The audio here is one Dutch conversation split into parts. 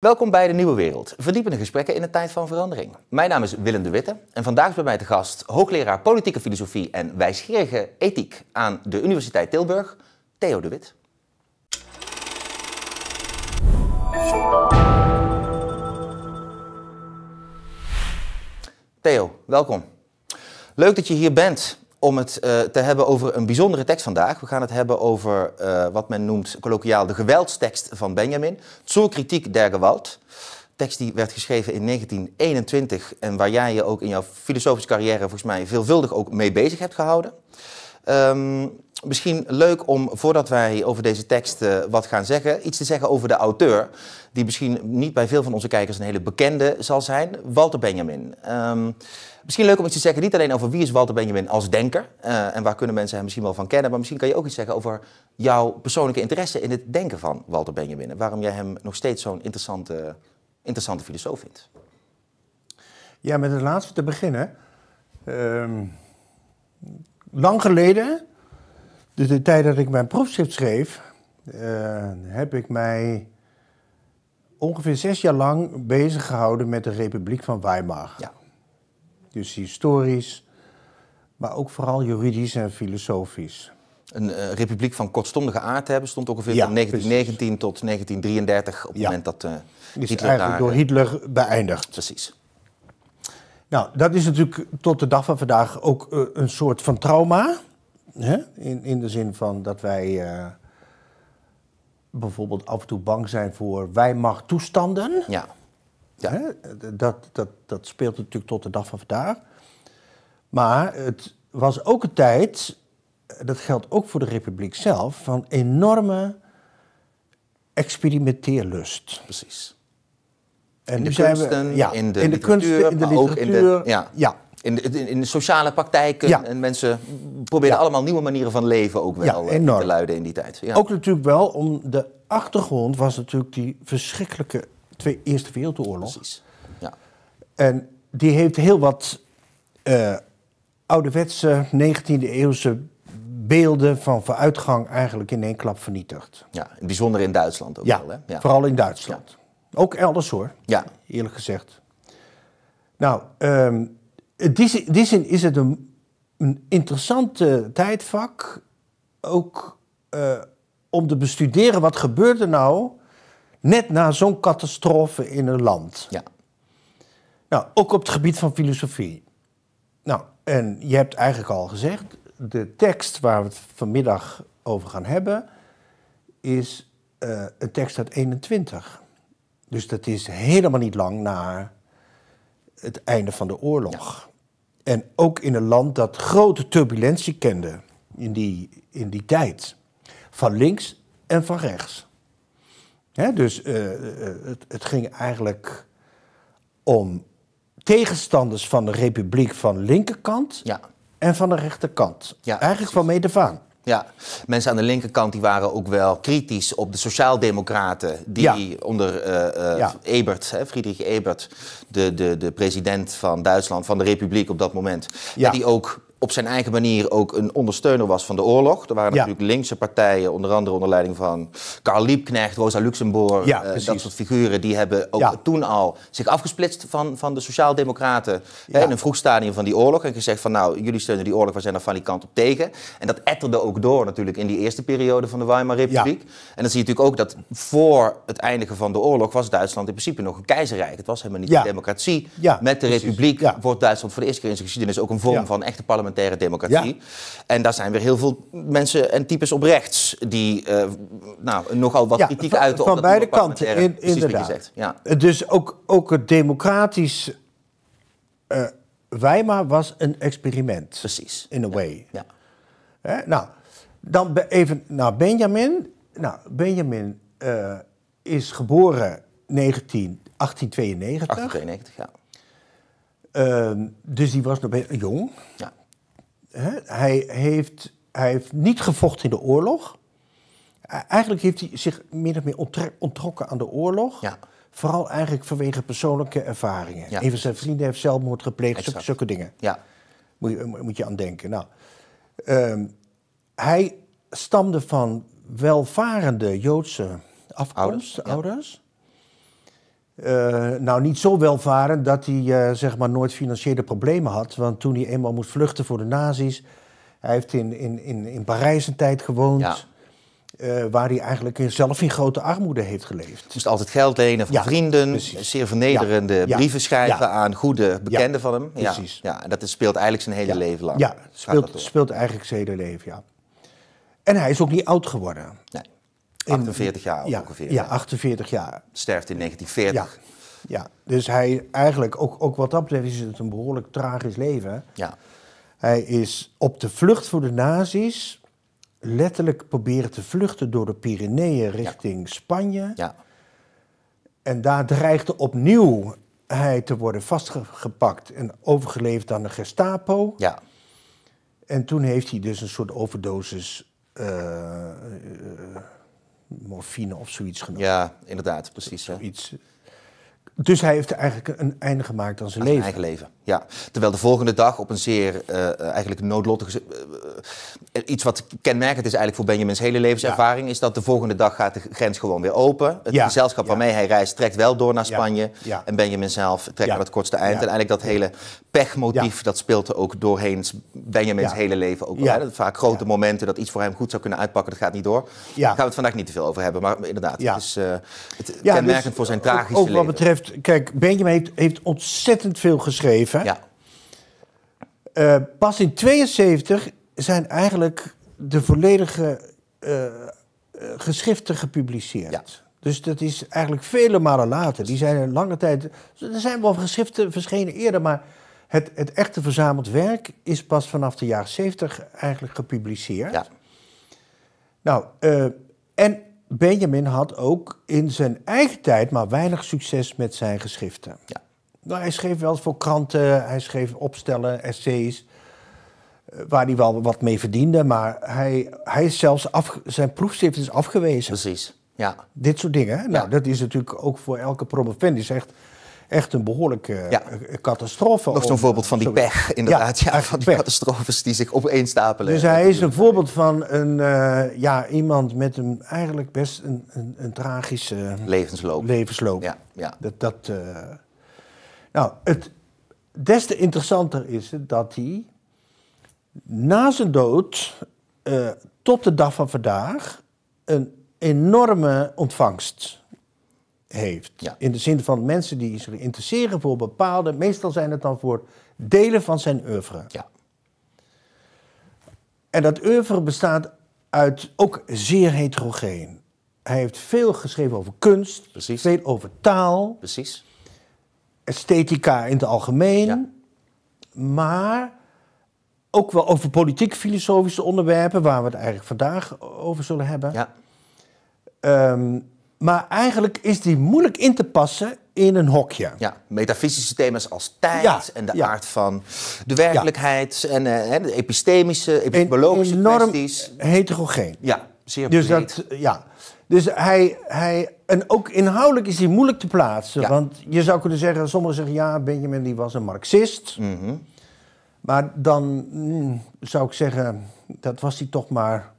Welkom bij De Nieuwe Wereld, verdiepende gesprekken in een tijd van verandering. Mijn naam is Willem de Witte en vandaag is bij mij te gast hoogleraar politieke filosofie en wijsgerige ethiek aan de Universiteit Tilburg, Theo de Wit. Theo, welkom. Leuk dat je hier bent om het eh, te hebben over een bijzondere tekst vandaag. We gaan het hebben over eh, wat men noemt colloquiaal de geweldstekst van Benjamin. Zur Kritiek der Gewalt. Tekst die werd geschreven in 1921 en waar jij je ook in jouw filosofische carrière volgens mij veelvuldig ook mee bezig hebt gehouden. Ehm, misschien leuk om, voordat wij over deze tekst eh, wat gaan zeggen, iets te zeggen over de auteur. Die misschien niet bij veel van onze kijkers een hele bekende zal zijn, Walter Benjamin. Ehm, misschien leuk om iets te zeggen, niet alleen over wie is Walter Benjamin als denker eh, en waar kunnen mensen hem misschien wel van kennen, maar misschien kan je ook iets zeggen over jouw persoonlijke interesse in het denken van Walter Benjamin waarom jij hem nog steeds zo'n interessante, interessante filosoof vindt. Ja, met het laatste te beginnen. Ehm, lang geleden, dus de tijd dat ik mijn proefschrift schreef, eh, heb ik mij ongeveer zes jaar lang bezig gehouden met de Republiek van Weimar. Ja. Dus historisch, maar ook vooral juridisch en filosofisch. Een eh, republiek van kortstondige aard hebben stond ongeveer van 1919 tot 1933 op het moment dat uh, Hitler daar... door Hitler beëindigd. Precies. Nou, dat is natuurlijk tot de dag van vandaag ook eh, een soort van trauma. Hè? In, in de zin van dat wij eh, bijvoorbeeld af en toe bang zijn voor wij-mag-toestanden. Ja. ja. Dat, dat, dat speelt natuurlijk tot de dag van vandaag. Maar het was ook een tijd, eh, dat geldt ook voor de Republiek zelf, van enorme experimenteerlust. Precies. En kunsten, ja, in de, in in de literatuur, in de, ja, ja. In, de, in sociale praktijken. En mensen proberen allemaal nieuwe manieren van leven ook wel eh, te luiden in die tijd. Ook natuurlijk wel om de achtergrond was natuurlijk die verschrikkelijke twee, Eerste Wereldoorlog. Precies. Ja. En die heeft heel wat eh, ouderwetse 19e-eeuwse beelden van vooruitgang eigenlijk in één klap vernietigd. Ja, bijzonder in Duitsland ook wel. Vooral in Duitsland. Ook elders hoor, ja. eerlijk gezegd. Nou, ehm, in die, zin is het een, interessante tijdvak. Ook eh, om te bestuderen wat gebeurde nou net na zo'n catastrofe in een land. Ja. Nou, ook op het gebied van filosofie. Nou, en je hebt eigenlijk al gezegd, de tekst waar we het vanmiddag over gaan hebben, is eh, een tekst uit 21. Dus dat is helemaal niet lang na het einde van de oorlog. En ook in een land dat grote turbulentie kende in die, in die tijd. Van links en van rechts. dus eh, eh, het, het, ging eigenlijk om tegenstanders van de republiek van de linkerkant ja. en van de rechterkant. Ja, eigenlijk precies. van Medevaan. Ja, mensen aan de linkerkant die waren ook wel kritisch op de sociaaldemocraten. Die onder eh, eh, Ebert, hè, Friedrich Ebert, de, de, de president van Duitsland, van de Republiek op dat moment. Ja. Die ook op zijn eigen manier ook een ondersteuner was van de oorlog. Er waren natuurlijk linkse partijen, onder andere onder leiding van Karl Liebknecht, Rosa Luxemburg. Eh, dat soort figuren die hebben ook toen al zich afgesplitst van, van de Sociaaldemocraten hè, in een vroeg stadium van die oorlog. En gezegd van nou, jullie steunen die oorlog, wij zijn er van die kant op tegen. En dat etterde ook door natuurlijk in die eerste periode van de Weimar Republiek. En dan zie je natuurlijk ook dat voor het eindigen van de oorlog was Duitsland in principe nog een keizerrijk. Het was helemaal niet de democratie. Met de republiek wordt Duitsland voor de eerste keer in zijn geschiedenis ook een vorm van echte parlement democratie. En daar zijn weer heel veel mensen en types op rechts die uh, nou, nogal wat ja, kritiek van, uiten. Van beide kanten, in, inderdaad. Ja. Dus ook, ook het democratisch uh, eh, Weimar was een experiment. Precies. In a way. Ja. Hè? nou, dan even naar Benjamin. Nou, Benjamin eh, is geboren 19, 1892. ja. Ehm, dus die was nog jong. Ja. Hij, heeft, hij heeft niet gevochten in de oorlog. Eigenlijk heeft hij zich min of meer onttrokken aan de oorlog. Ja. Vooral eigenlijk vanwege persoonlijke ervaringen. Ja. Een van zijn vrienden heeft zelfmoord gepleegd, zulke, zulke, dingen. Ja. Moet, je, moet je aan denken. Nou, ehm, hij stamde van welvarende Joodse afkomst, ouders. Eh, nou, niet zo welvarend dat hij eh, zeg maar nooit financiële problemen had. Want toen hij eenmaal moest vluchten voor de nazi's... Hij heeft in, in, in, in Parijs een tijd gewoond... Eh, waar hij eigenlijk zelf in grote armoede heeft geleefd. Moest altijd geld lenen van vrienden, zeer vernederende brieven schrijven aan goede bekenden van hem. Precies. Ja, en dat speelt eigenlijk zijn hele leven lang. Ja, speelt, speelt eigenlijk zijn hele leven, ja. En hij is ook niet oud geworden. Nee. 48 jaar ongeveer. Ja, 48 jaar. Sterft in 1940. Ja, ja. dus hij eigenlijk, ook, ook wat dat betreft, is het een behoorlijk tragisch leven. Ja. Hij is op de vlucht voor de nazi's letterlijk proberen te vluchten door de Pyreneeën richting Spanje. Ja. En daar dreigde opnieuw hij te worden vastgepakt en overgeleverd aan de Gestapo. Ja. En toen heeft hij dus een soort overdosis. Uh, morfine of zoiets genomen. Ja, inderdaad, precies. Zoiets. Dus hij heeft eigenlijk een einde gemaakt aan zijn aan leven. Zijn eigen leven, ja. Terwijl de volgende dag op een zeer eh, eh, eigenlijk noodlottige... Eh, iets wat kenmerkend is eigenlijk voor Benjamin's hele levenservaring... is dat de volgende dag gaat de grens gewoon weer open. Het gezelschap waarmee hij reist trekt wel door naar Spanje. En Benjamin zelf trekt naar het kortste eind. En eigenlijk dat hele pechmotief, dat speelt er ook doorheen Benjamin's hele leven. Ook wel, Vaak grote momenten dat iets voor hem goed zou kunnen uitpakken, dat gaat niet door. Daar gaan we het vandaag niet te veel over hebben. Maar inderdaad, het is dus kenmerkend voor zijn tragische ook, ook wat Betreft kijk, Benjamin heeft, heeft ontzettend veel geschreven. Ja. Eh, pas in 72 zijn eigenlijk de volledige eh, eh, geschriften gepubliceerd. Ja. Dus dat is eigenlijk vele malen later. Die zijn een lange tijd. Er zijn wel geschriften verschenen eerder, maar het, het echte verzameld werk is pas vanaf de jaren 70 eigenlijk gepubliceerd. Ja. Nou, en Benjamin had ook in zijn eigen tijd maar weinig succes met zijn geschriften. Ja. Nou, hij schreef wel voor kranten, hij schreef opstellen, essays, eh, waar hij wel wat mee verdiende, maar hij, hij is zelfs zijn proefschrift is afgewezen. Precies, ja. Dit soort dingen. Nou, dat is natuurlijk ook voor elke promovendus zegt echt een behoorlijke eh, catastrofe. Nog zo'n voorbeeld van die pech, inderdaad. Ja, ja van die catastrofes die zich opeenstapelen. Dus hij is een voorbeeld van een, eh, ja, iemand met een eigenlijk best een, een, een tragische... Levensloop. Levensloop. Ja, ja. Dat, dat, eh, nou, het, des te interessanter is het dat hij na zijn dood tot de dag van vandaag... een enorme ontvangst heeft. In de zin van mensen die zich interesseren voor bepaalde, meestal zijn het dan voor delen van zijn oeuvre. Ja. En dat oeuvre bestaat uit ook zeer heterogeen. Hij heeft veel geschreven over kunst, Precies. veel over taal, Precies. esthetica in het algemeen, maar ook wel over politiek-filosofische onderwerpen, waar we het eigenlijk vandaag over zullen hebben. Ja. Ehm, maar eigenlijk is die moeilijk in te passen in een hokje. Ja, metafysische thema's als tijd en de aard van de werkelijkheid en uh, de epistemische, epistemologische en enorm heterogeen. Ja, zeer dus Dat, ja. Dus hij, hij, en ook inhoudelijk is hij moeilijk te plaatsen. Want je zou kunnen zeggen, sommigen zeggen ja, Benjamin die was een marxist. Mhm. Maar dan mm, zou ik zeggen, dat was hij toch maar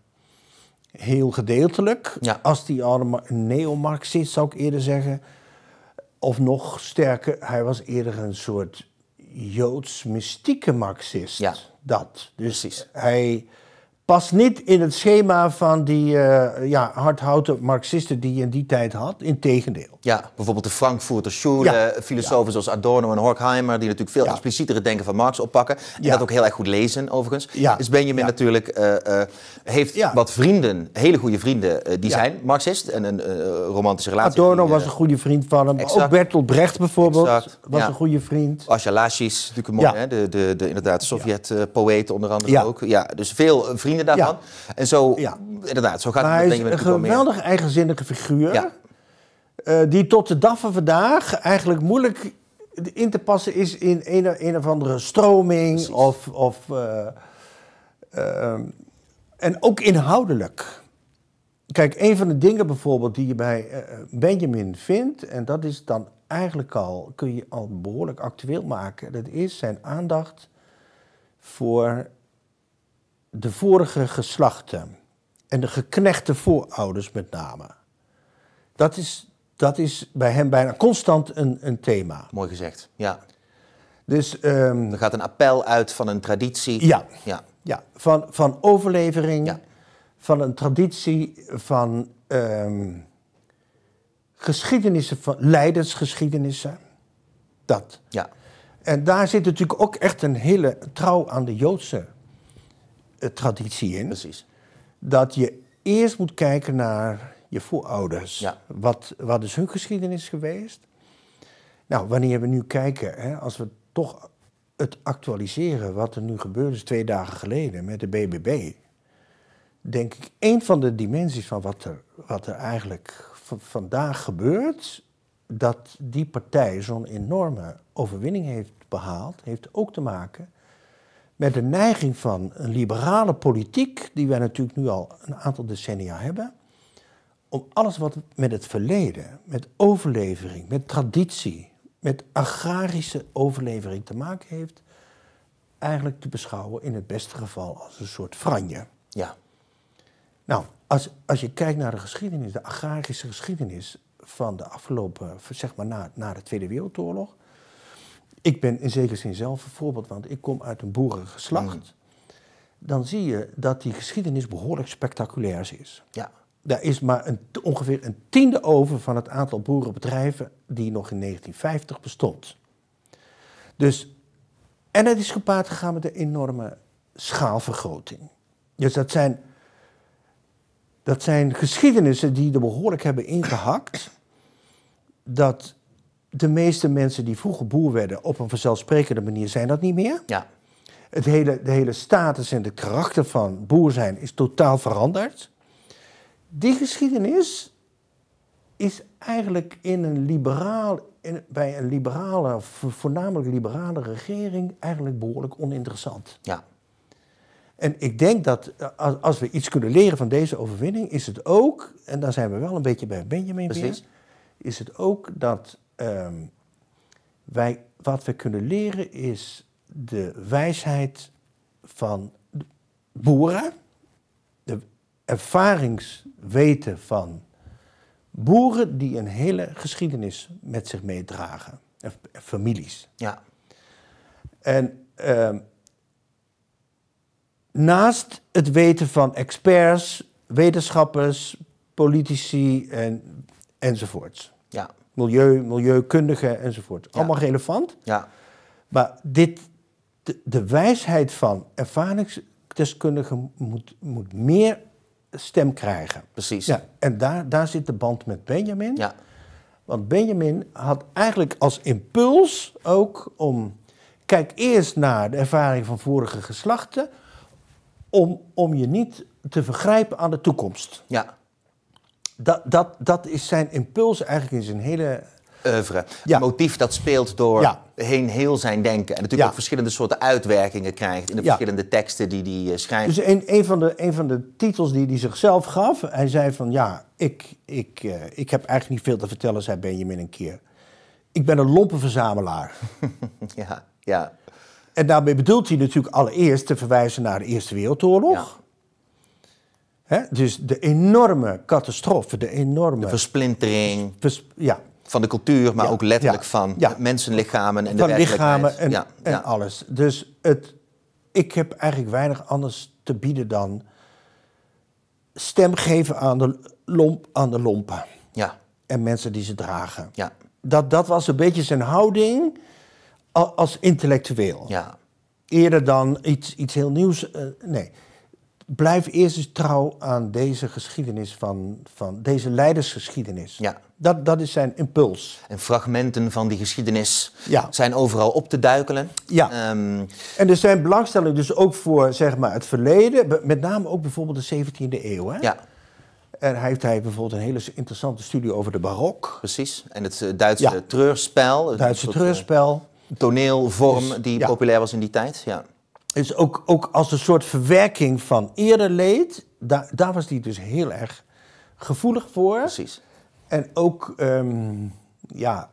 heel gedeeltelijk. Ja. Als die arme neo-Marxist, zou ik eerder zeggen. Of nog sterker, hij was eerder een soort Joods mystieke Marxist. Ja. Dat. Dus Precies. hij past niet in het schema van die eh, ja, hardhouten marxisten die je in die tijd had. Integendeel. Ja, bijvoorbeeld de Frankfurter Schule, eh, filosofen zoals Adorno en Horkheimer, die natuurlijk veel explicietere denken van Marx oppakken. En dat ook heel erg goed lezen, overigens. Dus Benjamin natuurlijk uh, uh, heeft wat vrienden, hele goede vrienden, die zijn Marxist en een romantische relatie. Adorno was een goede vriend van hem. Exact. Ook Bertolt Brecht bijvoorbeeld was een goede vriend. Asja natuurlijk natuurlijk mooi, hè? De, de, de, inderdaad Sovjet-poëet onder andere ook. Ja, dus veel vrienden daarvan. Ja. En zo, ja. inderdaad, zo gaat het. Denk hij is een geweldig eigenzinnige figuur. Eh, die tot de dag van vandaag eigenlijk moeilijk in te passen is in een, een of andere stroming. Of, of, eh, eh, en ook inhoudelijk. Kijk, een van de dingen bijvoorbeeld die je bij Benjamin vindt, en dat is dan eigenlijk al, kun je al behoorlijk actueel maken, dat is zijn aandacht voor de vorige geslachten en de geknechte voorouders met name. Dat is, dat is bij hem bijna constant een, een thema. Mooi gezegd, ja. Dus, ehm, er gaat een appel uit van een traditie. Ja, ja. ja van, van overlevering, ja. van een traditie, van um, geschiedenissen, van leidersgeschiedenissen Dat. Ja. En daar zit natuurlijk ook echt een hele trouw aan de Joodse eh, traditie in. Precies. Dat je eerst moet kijken naar je voorouders. Wat, wat is hun geschiedenis geweest? Nou, wanneer we nu kijken, hè, als we toch het actualiseren wat er nu gebeurd is twee dagen geleden met de BBB, denk ik, een van de dimensies van wat er, wat er eigenlijk vandaag gebeurt, dat die partij zo'n enorme overwinning heeft behaald, heeft ook te maken met de neiging van een liberale politiek, die wij natuurlijk nu al een aantal decennia hebben, om alles wat met het verleden, met overlevering, met traditie, met agrarische overlevering te maken heeft, eigenlijk te beschouwen in het beste geval als een soort franje. Ja. Nou, als, als je kijkt naar de geschiedenis, de agrarische geschiedenis van de afgelopen, zeg maar na, na de Tweede Wereldoorlog, ik ben in zekere zin zelf een voorbeeld, want ik kom uit een boerengeslacht. Mm. Dan zie je dat die geschiedenis behoorlijk spectaculair is. Ja. Daar is maar een, ongeveer een tiende over van het aantal boerenbedrijven die nog in 1950 bestond. Dus, en het is gepaard gegaan met een enorme schaalvergroting. Dus dat zijn, dat zijn geschiedenissen die er behoorlijk hebben ingehakt. Dat de meeste mensen die vroeger boer werden op een vanzelfsprekende manier zijn dat niet meer. Ja. Het hele, de hele status en de karakter van boer zijn is totaal veranderd. Die geschiedenis is eigenlijk in een liberaal, bij een liberale, voornamelijk liberale regering eigenlijk behoorlijk oninteressant. Ja. En ik denk dat eh, als we iets kunnen leren van deze overwinning, is het ook, en daar zijn we wel een beetje bij Benjamin Precies. Weer, is het ook dat Ehm, wij, wat we kunnen leren is de wijsheid van boeren, de ervaringsweten van boeren die een hele geschiedenis met zich meedragen, families. Ja. En ehm, naast het weten van experts, wetenschappers, politici en, enzovoorts. Ja milieu, milieukundigen enzovoort. Allemaal relevant. Ja. Maar dit, de, wijsheid van ervaringsdeskundigen moet, moet meer stem krijgen. Precies. Ja, en daar, daar zit de band met Benjamin. Ja. Want Benjamin had eigenlijk als impuls ook om... Kijk eerst naar de ervaring van vorige geslachten... om, om je niet te vergrijpen aan de toekomst. Ja dat, dat, dat is zijn impuls eigenlijk in zijn hele oeuvre. Ja. motief dat speelt door heen heel zijn denken. En natuurlijk ook verschillende soorten uitwerkingen krijgt in de verschillende teksten die hij eh, schrijft. Dus een, van de, van de titels die hij zichzelf gaf, hij zei van ja, ik, ik, eh, ik heb eigenlijk niet veel te vertellen, zei Benjamin een keer. Ik ben een lompe verzamelaar. ja, ja. En daarmee bedoelt hij natuurlijk allereerst te verwijzen naar de Eerste Wereldoorlog dus de enorme catastrofe, de enorme... versplintering ja. van de cultuur, maar ook letterlijk van mensenlichamen en van de lichamen en, alles. Dus het, ik heb eigenlijk weinig anders te bieden dan stem geven aan de, aan de lompen. Ja. En mensen die ze dragen. Ja. Dat, dat was een beetje zijn houding als intellectueel. Ja. Eerder dan iets, iets heel nieuws. Eh, nee blijf eerst eens trouw aan deze geschiedenis van, van deze leidersgeschiedenis. Ja. Dat, dat is zijn impuls. En fragmenten van die geschiedenis zijn overal op te duikelen. Ja. Ehm, en er zijn belangstelling dus ook voor zeg maar, het verleden, met name ook bijvoorbeeld de 17e eeuw. Hè? Ja. En hij heeft hij bijvoorbeeld een hele interessante studie over de barok. Precies, en het eh, Duitse treurspel. Het Duitse eh, treurspel. Toneelvorm dus, die populair was in die tijd, ja is ook, ook als een soort verwerking van eerder leed. daar was hij dus heel erg gevoelig voor. Precies. En ook ehm, ja,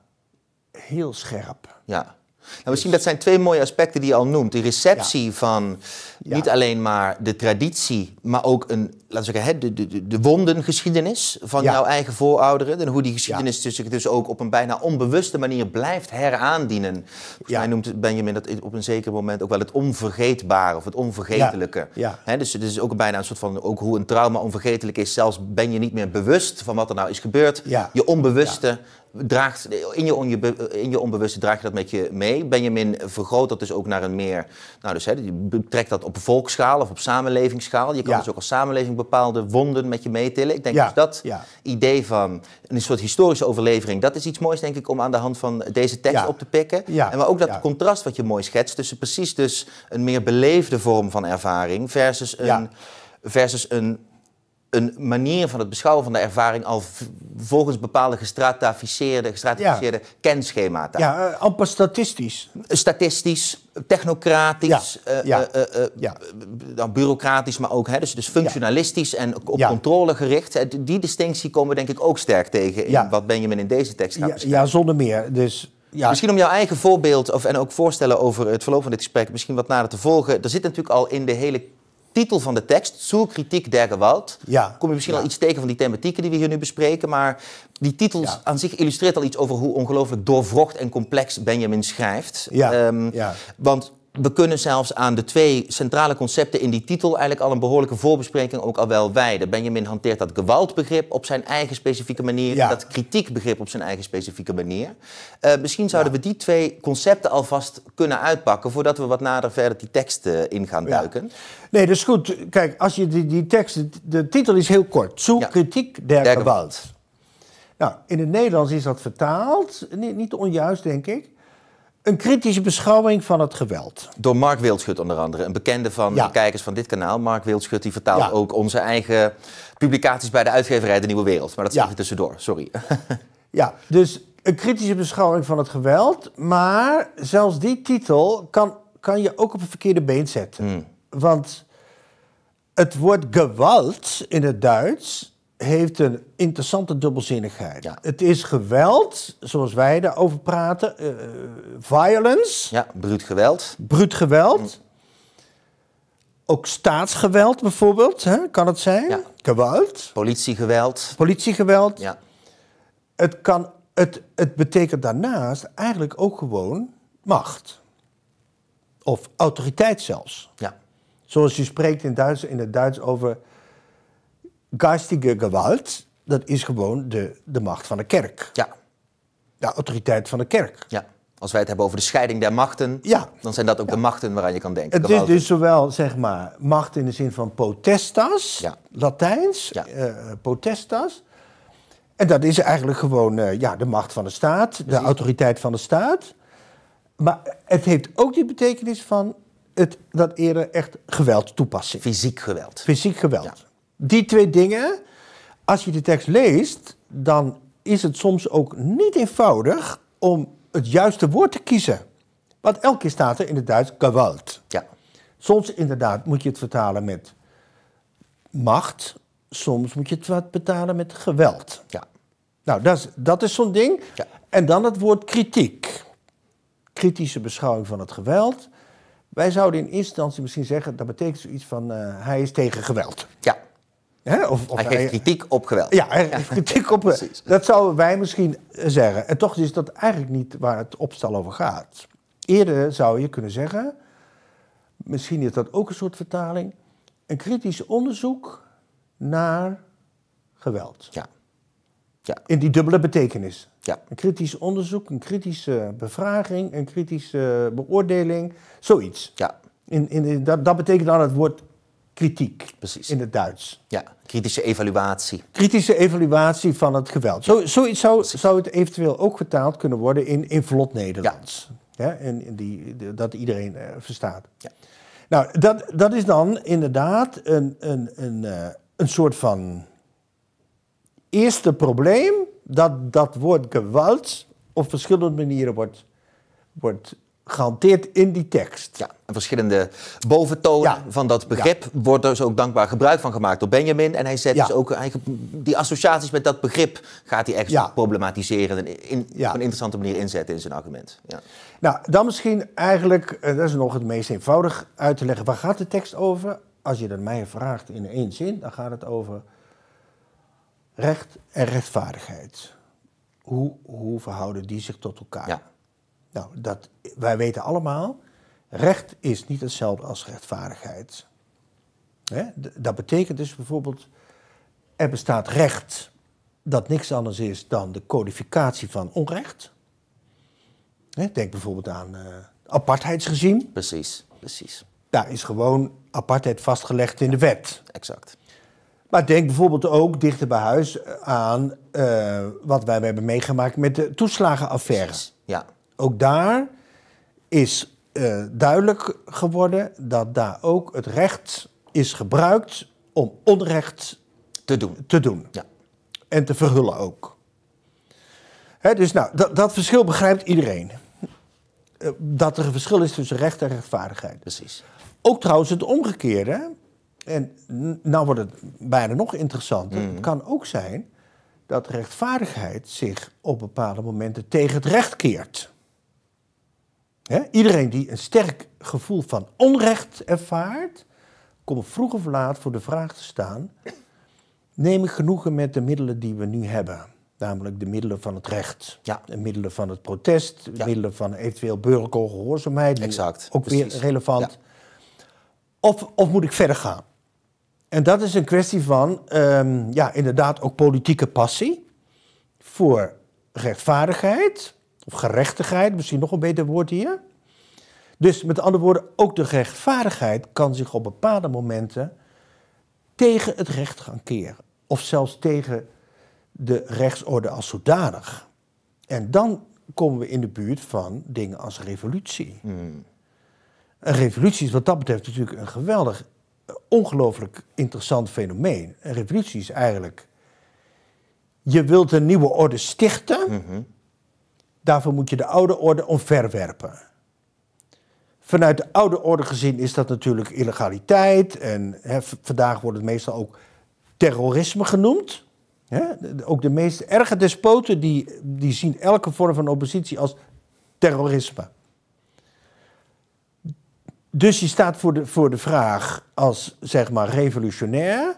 heel scherp. Ja. Nou, misschien dat zijn twee mooie aspecten die je al noemt. Die receptie van niet alleen maar de traditie, maar ook een, laten we zeggen, de, de, de wondengeschiedenis van jouw eigen voorouderen. En hoe die geschiedenis zich dus ook op een bijna onbewuste manier blijft heraandienen. Volgens mij noemt Benjamin dat op een zeker moment ook wel het onvergeetbare of het onvergetelijke. He, dus het is ook bijna een soort van, ook hoe een trauma onvergetelijk is. Zelfs ben je niet meer bewust van wat er nou is gebeurd. Je onbewuste draagt, in je, in je onbewuste draag je dat met je mee. Benjamin vergroot dat dus ook naar een meer, nou dus hè, je betrekt dat op volksschaal of op samenlevingsschaal. Je kan dus ook als samenleving bepaalde wonden met je meetillen. Ik denk ja. dus dat idee van een soort historische overlevering, dat is iets moois denk ik om aan de hand van deze tekst op te pikken. En maar ook dat contrast wat je mooi schetst tussen precies dus een meer beleefde vorm van ervaring versus een, versus een een manier van het beschouwen van de ervaring al volgens bepaalde gestratificeerde, gestratificeerde ja. kenschemata. Ja, uh, amper statistisch. Statistisch, technocratisch, eh, eh, bureaucratisch, maar ook hè, dus, dus functionalistisch en op controle gericht. Die distinctie komen we denk ik ook sterk tegen in wat Benjamin in deze tekst gaat beschrijven. Ja, zonder meer. Dus ja. Dus misschien om jouw eigen voorbeeld of, en ook voorstellen over het verloop van dit gesprek misschien wat nader te volgen. Er zit natuurlijk al in de hele titel van de tekst, zo kritiek der gewalt. Ja. Kom je misschien al iets tegen van die thematieken die we hier nu bespreken, maar die titel aan zich illustreert al iets over hoe ongelooflijk doorvrocht en complex Benjamin schrijft. Ja. Ehm, ja. Want we kunnen zelfs aan de twee centrale concepten in die titel eigenlijk al een behoorlijke voorbespreking ook al wel wijden. Benjamin hanteert dat geweldbegrip op zijn eigen specifieke manier, ja. dat kritiekbegrip op zijn eigen specifieke manier. Eh, misschien zouden we die twee concepten alvast kunnen uitpakken voordat we wat nader verder die teksten eh, in gaan duiken. Nee, dus goed. Kijk, als je die, die tekst, de titel is heel kort: Zoek kritiek der, geweld. Nou, in het Nederlands is dat vertaald, niet, niet onjuist denk ik. Een kritische beschouwing van het geweld. Door Mark Wildschut onder andere. Een bekende van de kijkers van dit kanaal. Mark Wildschut die vertaalt ook onze eigen publicaties bij de uitgeverij De Nieuwe Wereld. Maar dat zit ja. tussendoor, sorry. ja, dus een kritische beschouwing van het geweld. Maar zelfs die titel kan, kan je ook op een verkeerde been zetten. Hmm. Want het woord geweld in het Duits heeft een interessante dubbelzinnigheid. Het is geweld, zoals wij daarover praten. Eh, violence. Ja, bruut geweld. Bruut geweld. Ook staatsgeweld bijvoorbeeld, hè, kan het zijn. Geweld. Politiegeweld. Politiegeweld. Ja. Het, kan, het, het betekent daarnaast eigenlijk ook gewoon macht. Of autoriteit zelfs. Ja. Zoals je spreekt in, Duits, in het Duits over geistige geweld, dat is gewoon de, de macht van de kerk. Ja. De autoriteit van de kerk. Ja. Als wij het hebben over de scheiding der machten, ja. dan zijn dat ook de machten waaraan je kan denken. Het is dus, zowel zeg maar, macht in de zin van potestas, Latijns, eh, potestas. En dat is eigenlijk gewoon eh, ja, de macht van de staat, de autoriteit van de staat. Maar het heeft ook die betekenis van het, dat eerder echt geweld toepassen. Fysiek geweld. Fysiek geweld die twee dingen, als je de tekst leest, dan is het soms ook niet eenvoudig om het juiste woord te kiezen. Want elke keer staat er in het Duits gewalt. Ja. Soms inderdaad moet je het vertalen met macht, soms moet je het betalen met geweld. Ja. Nou, dat is, dat is zo'n ding. Ja. En dan het woord kritiek. Kritische beschouwing van het geweld. Wij zouden in eerste instantie misschien zeggen, dat betekent zoiets van eh, hij is tegen geweld. Ja. Hè? Of, of hij kritiek op geweld. Ja, kritiek op Dat zouden wij misschien zeggen. En toch is dat eigenlijk niet waar het opstel over gaat. Eerder zou je kunnen zeggen, misschien is dat ook een soort vertaling, een kritisch onderzoek naar geweld. Ja. ja. In die dubbele betekenis. Ja. Een kritisch onderzoek, een kritische bevraging, een kritische beoordeling, zoiets. Ja. In, in, dat, dat betekent dan het woord kritiek Precies. in het Duits. Ja, kritische evaluatie. Kritische evaluatie van het geweld. Zo, zoiets zou, zou het eventueel ook vertaald kunnen worden in, in vlot Nederlands. Ja. en die, dat iedereen eh, verstaat. Ja. Nou, dat, dat is dan inderdaad een, een, een, eh, een soort van eerste probleem dat dat woord geweld op verschillende manieren wordt, wordt gehanteerd in die tekst. Ja, verschillende boventonen van dat begrip ja. wordt dus ook dankbaar gebruik van gemaakt door Benjamin. En hij zet dus ook die associaties met dat begrip gaat hij echt problematiseren en op een interessante manier inzetten in zijn argument. Nou, dan misschien eigenlijk, eh, dat is nog het meest eenvoudig uit te leggen. Waar gaat de tekst over? Als je dat mij vraagt in één zin, dan gaat het over recht en rechtvaardigheid. Hoe, hoe verhouden die zich tot elkaar? Nou, dat, wij weten allemaal, recht is niet hetzelfde als rechtvaardigheid. Hè? Dat betekent dus bijvoorbeeld, er bestaat recht dat niks anders is dan de codificatie van onrecht. Hè? Denk bijvoorbeeld aan uh, apartheidsgezien. Precies, precies. Daar is gewoon apartheid vastgelegd in de wet. Exact. Maar denk bijvoorbeeld ook dichter bij huis eh, aan eh, wat wij hebben meegemaakt met de toeslagenaffaire. Precies, ja ook daar is eh, duidelijk geworden dat daar ook het recht is gebruikt om onrecht te doen. Te doen. Ja. En te verhullen ook. Hè, dus nou, dat, dat verschil begrijpt iedereen. Eh, dat er een verschil is tussen recht en rechtvaardigheid. Precies. Ook trouwens het omgekeerde. En nou wordt het bijna nog interessanter. Mhm. Het kan ook zijn dat rechtvaardigheid zich op bepaalde momenten tegen het recht keert. Iedereen die een sterk gevoel van onrecht ervaart, komt vroeg of laat voor de vraag te staan: neem ik genoegen met de middelen die we nu hebben? Namelijk de middelen van het recht, ja. de middelen van het protest, de middelen van eventueel burgerlijke exact, ook weer relevant. Of, of moet ik verder gaan? En dat is een kwestie van, ehm, ja, inderdaad ook politieke passie voor rechtvaardigheid, of gerechtigheid, misschien nog een beter woord hier. Dus met andere woorden, ook de rechtvaardigheid kan zich op bepaalde momenten tegen het recht gaan keren. Of zelfs tegen de rechtsorde als zodanig. En dan komen we in de buurt van dingen als revolutie. Hmm. Een revolutie is wat dat betreft natuurlijk een geweldig, ongelooflijk interessant fenomeen. Een revolutie is eigenlijk, je wilt een nieuwe orde stichten. Mhm. Daarvoor moet je de oude orde omverwerpen. Vanuit de oude orde gezien is dat natuurlijk illegaliteit. En vandaag wordt het meestal ook terrorisme genoemd. ook de meest erge despoten die, die zien elke vorm van oppositie als terrorisme. Dus je staat voor de, voor de vraag als zeg maar revolutionair: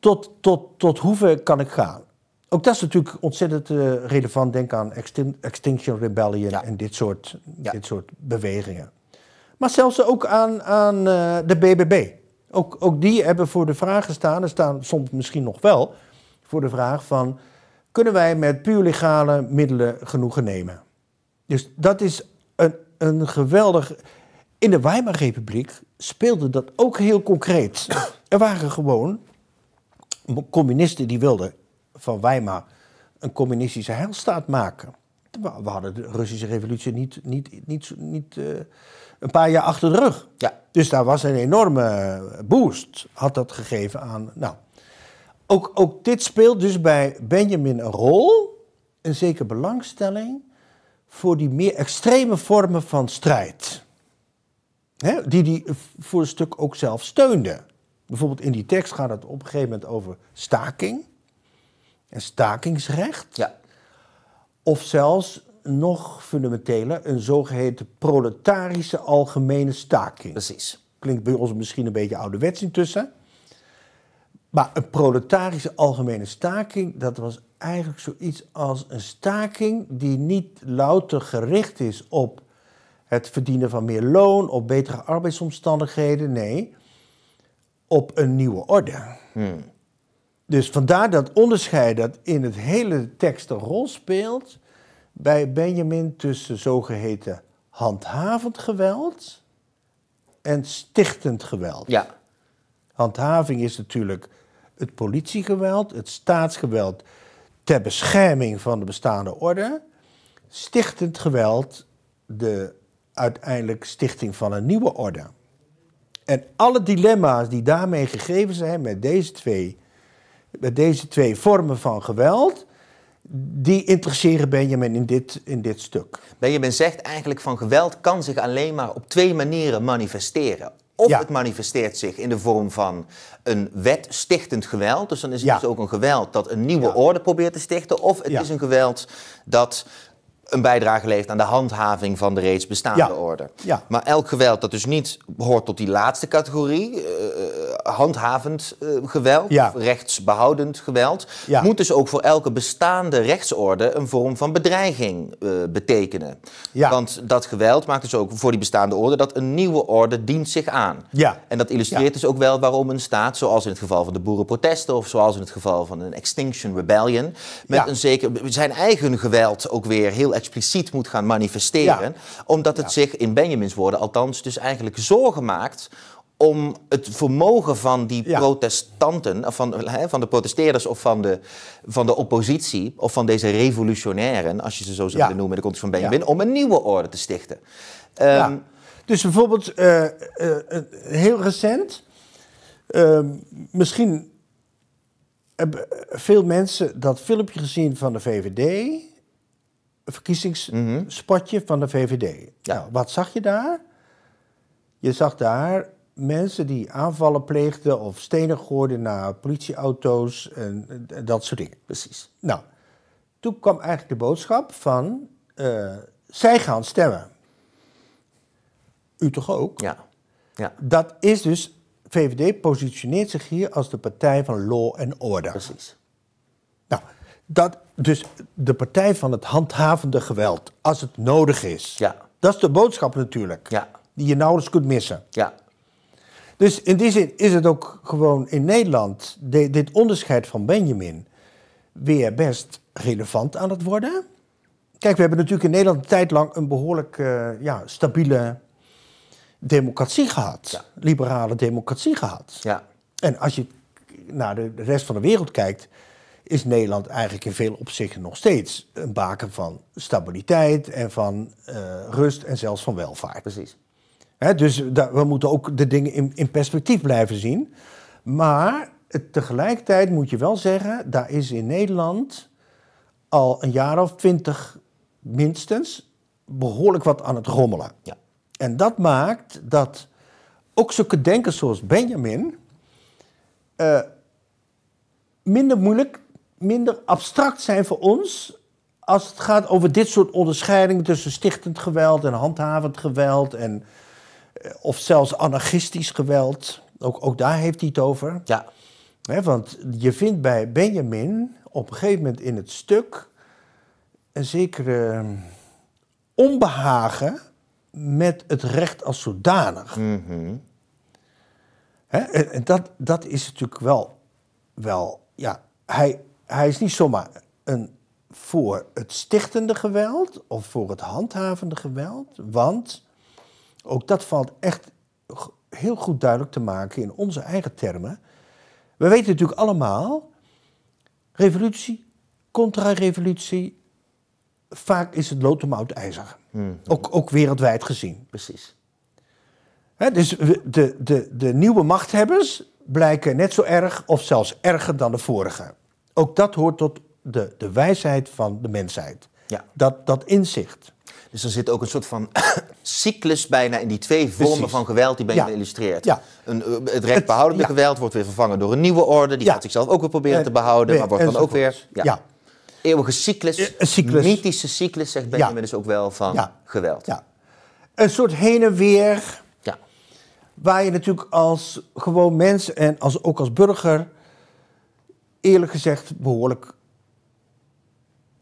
tot, tot, tot hoever kan ik gaan? Ook dat is natuurlijk ontzettend eh, relevant. Denk aan Extinction Rebellion en dit soort, dit soort bewegingen. Maar zelfs ook aan, aan eh, de BBB. Ook, ook die hebben voor de vraag gestaan, en staan soms misschien nog wel, voor de vraag van... kunnen wij met puur legale middelen genoegen nemen? Dus dat is een, een geweldig... In de Weimarrepubliek speelde dat ook heel concreet. Er waren gewoon communisten die wilden van Weimar een communistische heilstaat maken. We hadden de Russische revolutie niet, niet, niet, niet eh, een paar jaar achter de rug. Ja. Dus daar was een enorme eh, boost, had dat gegeven aan. Nou, ook, ook dit speelt dus bij Benjamin een rol, een zekere belangstelling voor die meer extreme vormen van strijd. Hè, die hij voor een stuk ook zelf steunde. Bijvoorbeeld in die tekst gaat het op een gegeven moment over staking een stakingsrecht. Ja. Of zelfs nog fundamenteler, een zogeheten proletarische algemene staking. Precies. Klinkt bij ons misschien een beetje ouderwets intussen. Maar een proletarische algemene staking, dat was eigenlijk zoiets als een staking die niet louter gericht is op het verdienen van meer loon, op betere arbeidsomstandigheden, nee, op een nieuwe orde. Hmm. Dus vandaar dat onderscheid dat in het hele tekst een rol speelt bij Benjamin tussen zogeheten handhavend geweld en stichtend geweld. Ja. Handhaving is natuurlijk het politiegeweld, het staatsgeweld ter bescherming van de bestaande orde. Stichtend geweld, de uiteindelijk stichting van een nieuwe orde. En alle dilemma's die daarmee gegeven zijn met deze twee met deze twee vormen van geweld, die interesseren Benjamin in dit, in dit stuk. Benjamin zegt eigenlijk van geweld kan zich alleen maar op twee manieren manifesteren. Of het manifesteert zich in de vorm van een wet stichtend geweld. Dus dan is het dus ook een geweld dat een nieuwe orde probeert te stichten. Of het is een geweld dat een bijdrage levert aan de handhaving van de reeds bestaande orde. Ja. Maar elk geweld dat dus niet hoort tot die laatste categorie, eh, eh, handhavend eh, geweld, of rechtsbehoudend geweld, moet dus ook voor elke bestaande rechtsorde een vorm van bedreiging uh, betekenen. Want dat geweld maakt dus ook voor die bestaande orde dat een nieuwe orde dient zich aan. En dat illustreert dus ook wel waarom een staat, zoals in het geval van de boerenprotesten of zoals in het geval van een Extinction Rebellion, met een zeker zijn eigen geweld ook weer heel expliciet moet gaan manifesteren. Omdat het zich in Benjamins woorden althans dus eigenlijk zorgen maakt om het vermogen van die ja. protestanten, van, van de protesteerders of van de, van de oppositie, of van deze revolutionairen, als je ze zo zou willen noemen de context van Benjamin, om een nieuwe orde te stichten. Um, dus bijvoorbeeld eh, eh, eh, heel recent, uh, misschien hebben veel mensen dat filmpje gezien van de VVD verkiezingspotje mhm. van de VVD. Ja. Nou, wat zag je daar? Je zag daar mensen die aanvallen pleegden of stenen gooiden naar politieauto's en, dat soort dingen. Precies. Nou, toen kwam eigenlijk de boodschap van eh, zij gaan stemmen. U toch ook? Ja. ja. Dat is dus, VVD positioneert zich hier als de partij van law en order. Precies. Nou, dat, dus de partij van het handhavende geweld, als het nodig is. Ja. Dat is de boodschap natuurlijk, ja. die je nauwelijks kunt missen. Ja. Dus in die zin is het ook gewoon in Nederland, dit onderscheid van Benjamin, weer best relevant aan het worden. Kijk, we hebben natuurlijk in Nederland een tijd lang een behoorlijk eh, ja, stabiele democratie gehad. Liberale democratie gehad. Ja. En als je naar de rest van de wereld kijkt, is Nederland eigenlijk in veel opzichten nog steeds een baken van stabiliteit en van eh, rust en zelfs van welvaart. Precies. Hè, dus we moeten ook de dingen in, in perspectief blijven zien. Maar tegelijkertijd moet je wel zeggen, daar is in Nederland al een jaar of twintig minstens behoorlijk wat aan het rommelen. Ja. En dat maakt dat ook zulke denkers zoals Benjamin eh, minder moeilijk minder abstract zijn voor ons als het gaat over dit soort onderscheidingen tussen stichtend geweld en handhavend geweld en eh, of zelfs anarchistisch geweld. Ook, ook daar heeft hij het over. Ja. want je vindt bij Benjamin op een gegeven moment in het stuk een zekere onbehagen met het recht als zodanig. Mhm. en dat, dat is natuurlijk wel, wel ja, hij hij is niet zomaar een, voor het stichtende geweld of voor het handhavende geweld. Want ook dat valt echt heel goed duidelijk te maken in onze eigen termen. We weten natuurlijk allemaal, revolutie, contra-revolutie, vaak is het lood om oud ijzer. Hmm. Ook, ook, wereldwijd gezien. Precies. dus de, de, de nieuwe machthebbers blijken net zo erg of zelfs erger dan de vorige. Ook dat hoort tot de, de wijsheid van de mensheid. Ja. Dat, dat inzicht. Dus er zit ook een soort van cyclus bijna in die twee vormen van geweld die ben je illustreert. Ja. Een, eh, het recht behoudende geweld wordt weer vervangen door een nieuwe orde. Die gaat zichzelf ook weer proberen te behouden, maar wordt dan ook weer... Ja. Eeuwige cyclus, eh, een cyclus, mythische cyclus, zegt Benjamin dus ook wel, van geweld. Ja. Een soort heen en weer, waar je natuurlijk als gewoon mens en als, ook als burger eerlijk gezegd behoorlijk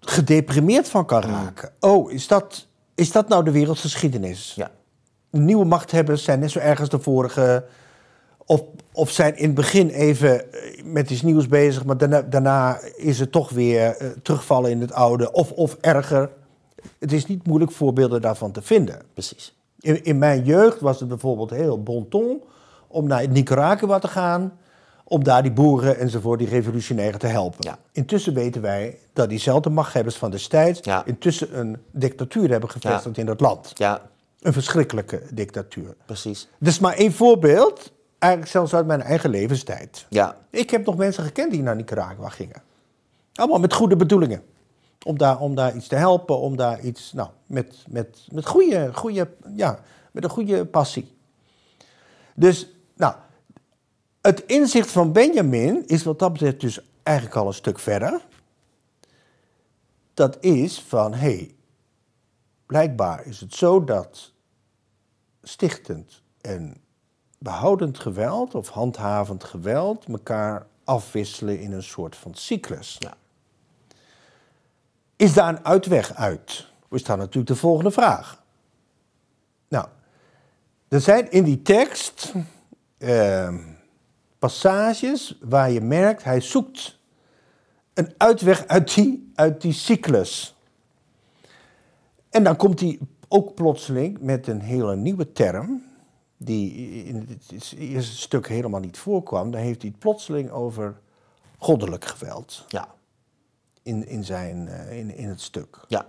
gedeprimeerd van kan raken. Oh, is dat, is dat nou de wereldgeschiedenis? Ja. Nieuwe machthebbers zijn net zo erg als de vorige. Of, of zijn in het begin even eh, met iets nieuws bezig, maar daarna, is het toch weer eh, terugvallen in het oude. Of, of erger. Het is niet moeilijk voorbeelden daarvan te vinden. Precies. In, in mijn jeugd was het bijvoorbeeld heel bon ton om naar Nicaragua te gaan om daar die boeren enzovoort, die revolutionairen te helpen. Intussen weten wij dat diezelfde machthebbers van destijds ja. intussen een dictatuur hebben gevestigd in dat land. Ja. Een verschrikkelijke dictatuur. Precies. Dus maar één voorbeeld, eigenlijk zelfs uit mijn eigen levenstijd. Ja. Ik heb nog mensen gekend die naar Nicaragua gingen. Allemaal met goede bedoelingen. Om daar, om daar iets te helpen, om daar iets, nou, met, met, met, goede, goede, ja, met een goede passie. Dus, nou, het inzicht van Benjamin is wat dat betreft dus eigenlijk al een stuk verder. Dat is van, hé, hey, blijkbaar is het zo dat stichtend en behoudend geweld of handhavend geweld elkaar afwisselen in een soort van cyclus. is daar een uitweg uit? Is dan natuurlijk de volgende vraag. Nou, er zijn in die tekst. Ehm, passages waar je merkt, hij zoekt een uitweg uit die, uit die cyclus. En dan komt hij ook plotseling met een hele nieuwe term, die in het eerste stuk helemaal niet voorkwam. Dan heeft hij het plotseling over goddelijk geweld. Ja. In, in, zijn, eh, in, in het stuk. Ja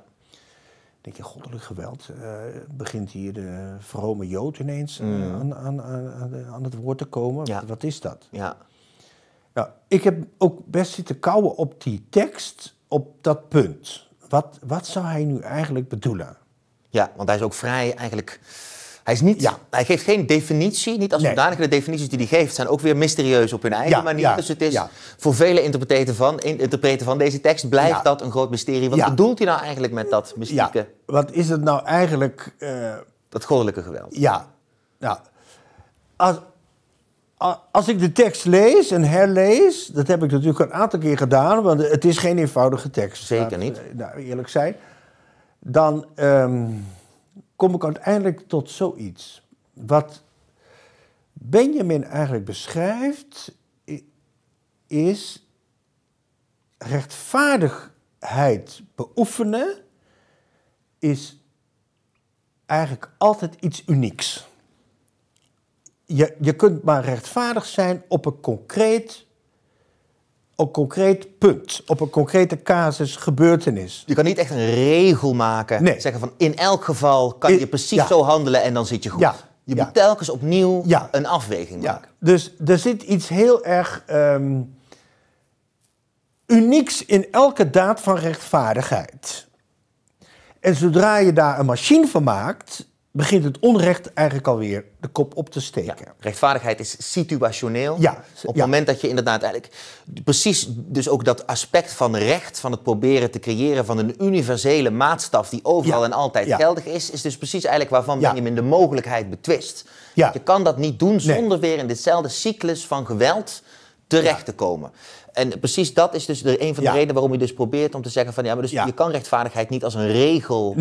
denk je, goddelijk geweld. Eh, begint hier de vrome Jood ineens eh, mm. aan, aan, aan, aan, het woord te komen? Wat, is dat? Ja. ik heb ook best zitten kouwen op die tekst, op dat punt. Wat, wat zou hij nu eigenlijk bedoelen? Ja, want hij is ook vrij eigenlijk hij, is niet... ja, hij geeft geen definitie, niet als zodanig. Nee. De definities die hij geeft zijn ook weer mysterieus op hun eigen manier. dus het is voor vele interpreten van, van deze tekst blijft dat een groot mysterie. Wat bedoelt hij nou eigenlijk met dat mystieke? Wat is het nou eigenlijk? Eh, dat goddelijke geweld. Ja. ja. Als, als ik de tekst lees en herlees, dat heb ik natuurlijk een aantal keer gedaan, want het is geen eenvoudige tekst. Zeker niet. Eh, nou, eerlijk zijn. Dan. Ehm, kom ik uiteindelijk tot zoiets. Wat Benjamin eigenlijk beschrijft, is rechtvaardigheid beoefenen is eigenlijk altijd iets unieks. Je, je kunt maar rechtvaardig zijn op een concreet op concreet punt, op een concrete casus, gebeurtenis. Je kan niet echt een regel maken. Nee. Zeggen van in elk geval kan je precies zo handelen en dan zit je goed. Ja. Je moet telkens opnieuw een afweging maken. Dus er zit iets heel erg um, unieks in elke daad van rechtvaardigheid. En zodra je daar een machine van maakt, begint het onrecht eigenlijk alweer de kop op te steken. rechtvaardigheid is situationeel. Ja, op het moment dat je inderdaad eigenlijk precies dus ook dat aspect van recht, van het proberen te creëren van een universele maatstaf die overal en altijd geldig is, is dus precies eigenlijk waarvan in de mogelijkheid betwist. Je kan dat niet doen zonder weer in dezelfde cyclus van geweld terecht te komen. En precies dat is dus een van de redenen waarom je dus probeert om te zeggen van ja, maar dus je kan rechtvaardigheid niet als een regel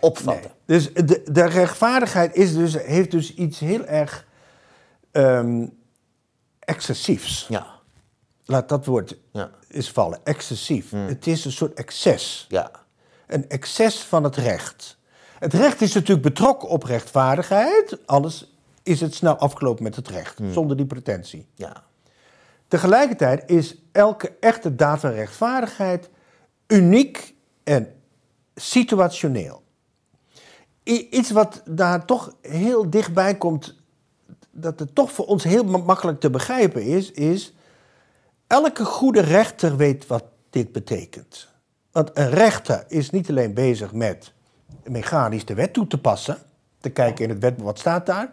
opvatten. Nee. Dus de, de, rechtvaardigheid is dus, heeft dus iets heel erg ehm, excessiefs. Ja. Laat dat woord ja. eens vallen. Excessief. Hmm. Het is een soort excess. Ja. Een excess van het recht. Het recht is natuurlijk betrokken op rechtvaardigheid. Alles is het snel afgelopen met het recht. Hmm. Zonder die pretentie. Ja. Tegelijkertijd is elke echte daad van rechtvaardigheid uniek en situationeel. Iets wat daar toch heel dichtbij komt, dat het toch voor ons heel makkelijk te begrijpen is, is elke goede rechter weet wat dit betekent. Want een rechter is niet alleen bezig met mechanisch de wet toe te passen, te kijken in het wetboek wat staat daar,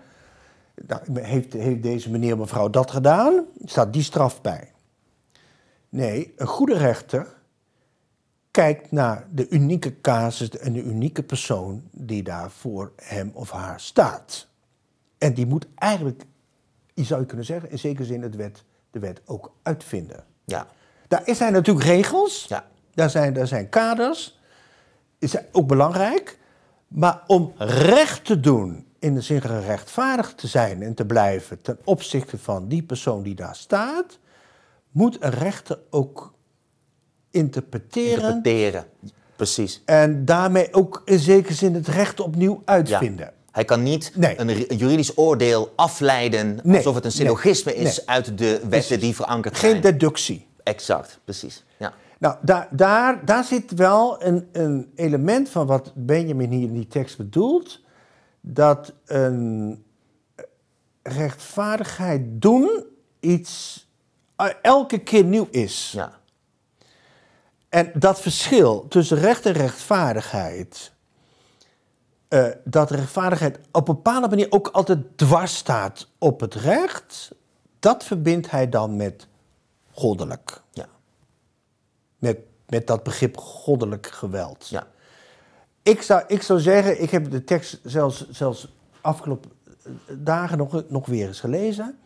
nou, heeft, deze meneer mevrouw dat gedaan? Staat die straf bij? Nee, een goede rechter kijkt naar de unieke casus en de unieke persoon die daar voor hem of haar staat. En die moet eigenlijk, je zou je kunnen zeggen, in zekere zin het wet, de wet ook uitvinden. Ja. Daar zijn natuurlijk regels, ja. daar, zijn, daar zijn kaders, is ook belangrijk. Maar om recht te doen in de zin gerechtvaardigd te zijn en te blijven ten opzichte van die persoon die daar staat, moet een rechter ook interpreteren. Interpreteren, precies. En daarmee ook in zekere zin het recht opnieuw uitvinden. Hij kan niet een juridisch oordeel afleiden alsof het een syllogisme is uit de wetten die verankerd zijn. Geen deductie. Exact, precies. Ja. Nou, daar, daar, daar zit wel een, een element van wat Benjamin hier in die tekst bedoelt dat een rechtvaardigheid doen iets eh, elke keer nieuw is. Ja. En dat verschil tussen recht en rechtvaardigheid, eh, dat rechtvaardigheid op een bepaalde manier ook altijd dwars staat op het recht, dat verbindt hij dan met goddelijk. Ja. Met, met dat begrip goddelijk geweld. Ja. Ik zou, ik zou zeggen, ik heb de tekst zelfs, zelfs afgelopen eh, dagen nog, nog weer eens gelezen.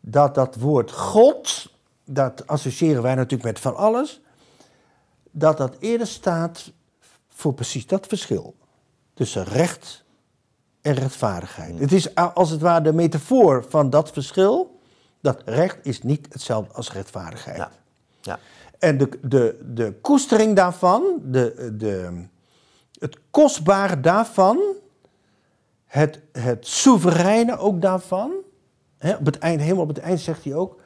Dat dat woord God, dat associëren wij natuurlijk met van alles. Dat dat eerder staat voor precies dat verschil. Tussen recht en rechtvaardigheid. Mm. Het is als het ware de metafoor van dat verschil. Dat recht is niet hetzelfde als rechtvaardigheid. ja. En de, de, de koestering daarvan, de, de, het kostbare daarvan, het, het soevereine ook daarvan. op het eind, helemaal op het eind zegt hij ook: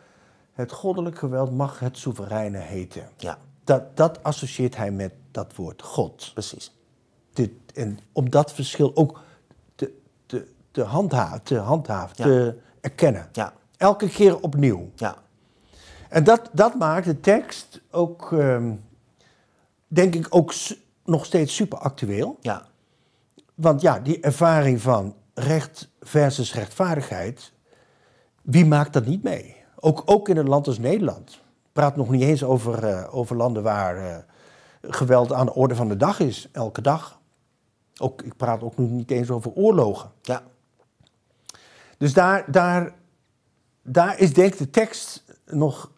het goddelijk geweld mag het soevereine heten. Ja. Dat, dat associeert hij met dat woord God. Precies. Dit, en om dat verschil ook te, te, te handhaven, te, handhaven te erkennen. Ja. Elke keer opnieuw. Ja. En dat, dat maakt de tekst ook, ehm, denk ik, ook nog steeds super actueel. Ja. Want ja, die ervaring van recht versus rechtvaardigheid, wie maakt dat niet mee? Ook, ook in een land als Nederland. Ik praat nog niet eens over, eh, over landen waar eh, geweld aan de orde van de dag is, elke dag. Ook, ik praat ook nog niet eens over oorlogen. Ja. Dus daar, daar, daar is denk ik de tekst nog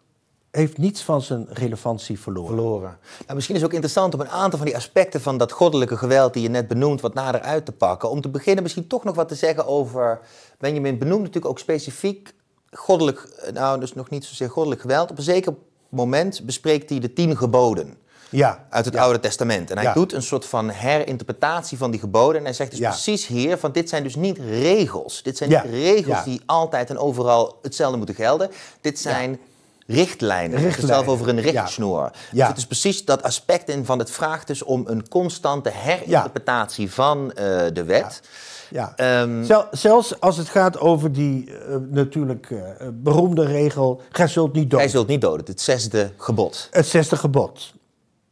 heeft niets van zijn relevantie verloren. verloren. Nou, misschien is het ook interessant om een aantal van die aspecten van dat goddelijke geweld die je net benoemt wat nader uit te pakken. Om te beginnen misschien toch nog wat te zeggen over, Benjamin benoemt natuurlijk ook specifiek goddelijk, eh, nou dus nog niet zozeer goddelijk geweld. Op een zeker moment bespreekt hij de tien geboden. Ja, uit het Oude Testament. En hij doet een soort van herinterpretatie van die geboden. En hij zegt dus precies hier: van dit zijn dus niet regels. Dit zijn niet regels die altijd en overal hetzelfde moeten gelden. Dit zijn richtlijnen. Het zelf over een richtsnoer. Ja. Dus het is precies dat aspect in van het vraagt dus om een constante herinterpretatie van eh, de wet. Ja. Ehm, zelfs als het gaat over die eh, natuurlijk eh, beroemde regel: gij zult niet doden. Gij zult niet doden, het zesde gebod. Het zesde gebod.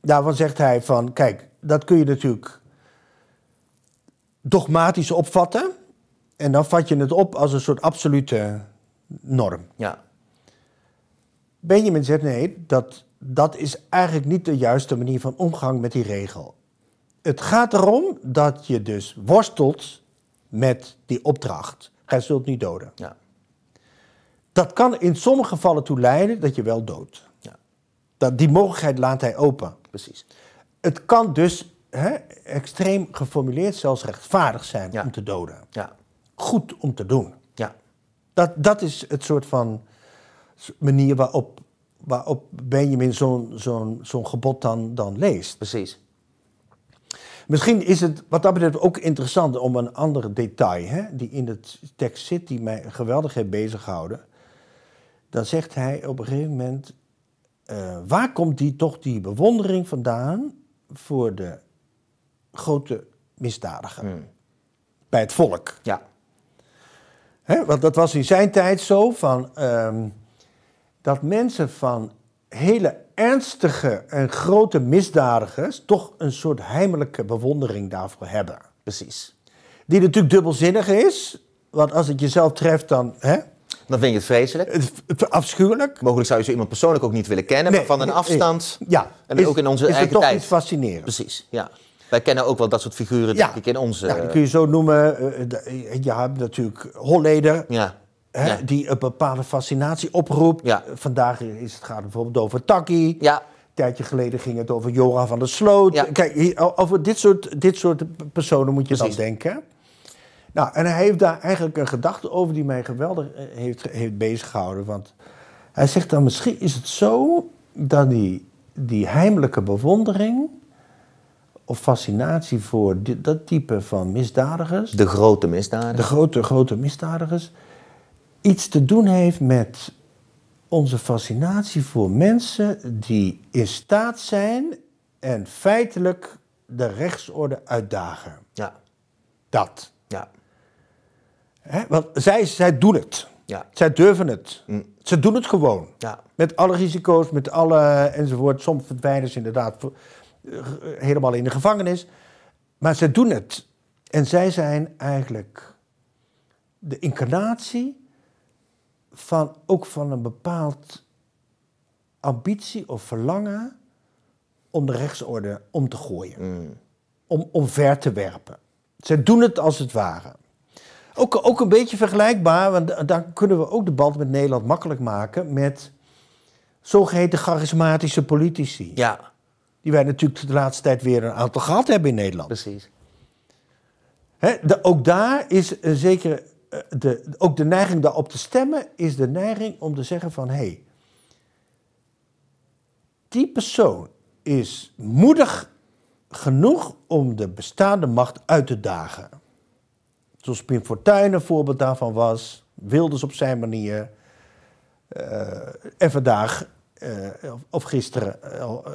Daarvan zegt hij van: kijk, dat kun je natuurlijk dogmatisch opvatten. En dan vat je het op als een soort absolute norm. Ja. Benjamin zegt nee, dat, dat is eigenlijk niet de juiste manier van omgang met die regel. Het gaat erom dat je dus worstelt met die opdracht. Gij zult niet doden. Ja. Dat kan in sommige gevallen toe leiden dat je wel doodt. Ja. Dat, die mogelijkheid laat hij open. Precies. Het kan dus hè, extreem geformuleerd zelfs rechtvaardig zijn om te doden. Ja. Goed om te doen. Ja. Dat, dat is het soort van manier waarop, waarop Benjamin zo'n zo'n zo'n gebod dan, dan leest. Precies. Misschien is het wat dat betreft ook interessant om een ander detail hè, die in het tekst zit, die mij geweldig heeft bezighouden. Dan zegt hij op een gegeven moment: eh, waar komt die toch die bewondering vandaan voor de grote misdadiger? Hmm. Bij het volk. Ja. Hè, want dat was in zijn tijd zo van. Ehm, dat mensen van hele ernstige en grote misdadigers toch een soort heimelijke bewondering daarvoor hebben. Precies. Die natuurlijk dubbelzinnig is, want als het jezelf treft, dan. Hè? Dan vind je het vreselijk. Afschuwelijk. Mogelijk zou je zo iemand persoonlijk ook niet willen kennen, maar van een afstand. ja. En is, ook in onze is toch niet iets fascinerend. Precies, ja. Wij kennen ook wel dat soort figuren, ja. denk ik, in onze... Ja, die kun je zo noemen. je eh, hebt natuurlijk Holleder. Ja. Die een bepaalde fascinatie oproept. Ja. Eh, vandaag is het, gaat het bijvoorbeeld over Taki. Ja. Een tijdje geleden ging het over Joran van der Sloot. Kijk, over dit soort, dit soort personen moet je Precies. dan denken. Nou, en hij heeft daar eigenlijk een gedachte over die mij geweldig eh, heeft, heeft bezig gehouden. Want hij zegt dan, misschien is het zo dat die, die heimelijke bewondering of fascinatie voor dat type van misdadigers... De grote misdadigers. De grote, grote misdadigers iets te doen heeft met onze fascinatie voor mensen die in staat zijn en feitelijk de rechtsorde uitdagen. Ja. Dat. Ja. Hè? Want zij, zij doen het. Ja. Zij durven het. Mm. Ze doen het gewoon. Ja. Met alle risico's, met alle enzovoort. Soms verdwijnen ze inderdaad eh, helemaal in de gevangenis. Maar ze doen het. En zij zijn eigenlijk de incarnatie van, ook van een bepaald ambitie of verlangen om de rechtsorde om te gooien. Mm. Om, om ver te werpen. Ze doen het als het ware. Ook, ook een beetje vergelijkbaar, want dan kunnen we ook de band met Nederland makkelijk maken met zogeheten charismatische politici. Ja. Die wij natuurlijk de laatste tijd weer een aantal gehad hebben in Nederland. Precies. de, ook daar is een zekere eh, de, ook de neiging daarop te stemmen is de neiging om te zeggen van hé, hey, die persoon is moedig genoeg om de bestaande macht uit te dagen. Zoals Pim Fortuyn een voorbeeld daarvan was, Wilders op zijn manier. Uh, en vandaag, eh, of gisteren, oh,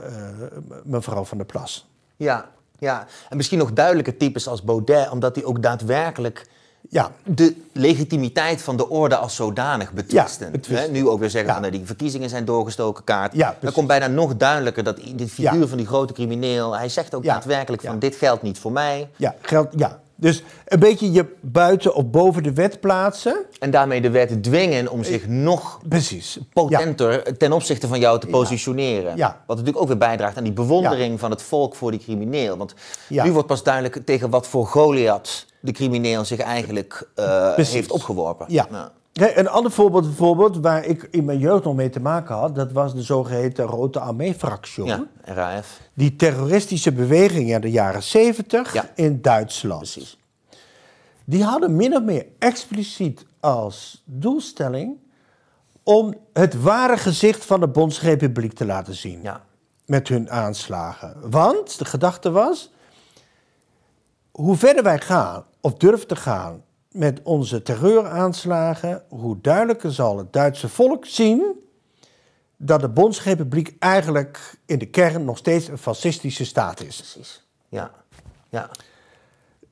mevrouw van der Plas. Ja, ja, en misschien nog duidelijke types als Baudet, omdat hij ook daadwerkelijk ja. de legitimiteit van de orde als zodanig betwisten. Nu ook weer zeggen ja. van nou, die verkiezingen zijn doorgestoken kaart. Ja, Dan komt bijna nog duidelijker dat de figuur van die grote crimineel, hij zegt ook daadwerkelijk van dit geldt niet voor mij. Ja, geld, ja. Dus een beetje je buiten of boven de wet plaatsen. En daarmee de wet dwingen om eh, zich nog Precies. potenter ten opzichte van jou te positioneren. Wat natuurlijk ook weer bijdraagt aan die bewondering van het volk voor die crimineel. Want nu wordt pas duidelijk tegen wat voor Goliath de crimineel zich eigenlijk eh, heeft opgeworpen. Ja een ander voorbeeld, bijvoorbeeld, waar ik in mijn jeugd nog mee te maken had, dat was de zogeheten Rote Armee-fractie. Ja, RAF. Die terroristische beweging in de jaren 70 in Duitsland. Precies. Die hadden min of meer expliciet als doelstelling om het ware gezicht van de Bondsrepubliek te laten zien. Ja. Met hun aanslagen. Want de gedachte was, hoe verder wij gaan, of durven te gaan, met onze terreuraanslagen, hoe duidelijker zal het Duitse volk zien dat de Bondsrepubliek eigenlijk in de kern nog steeds een fascistische staat is. Precies. Ja. ja.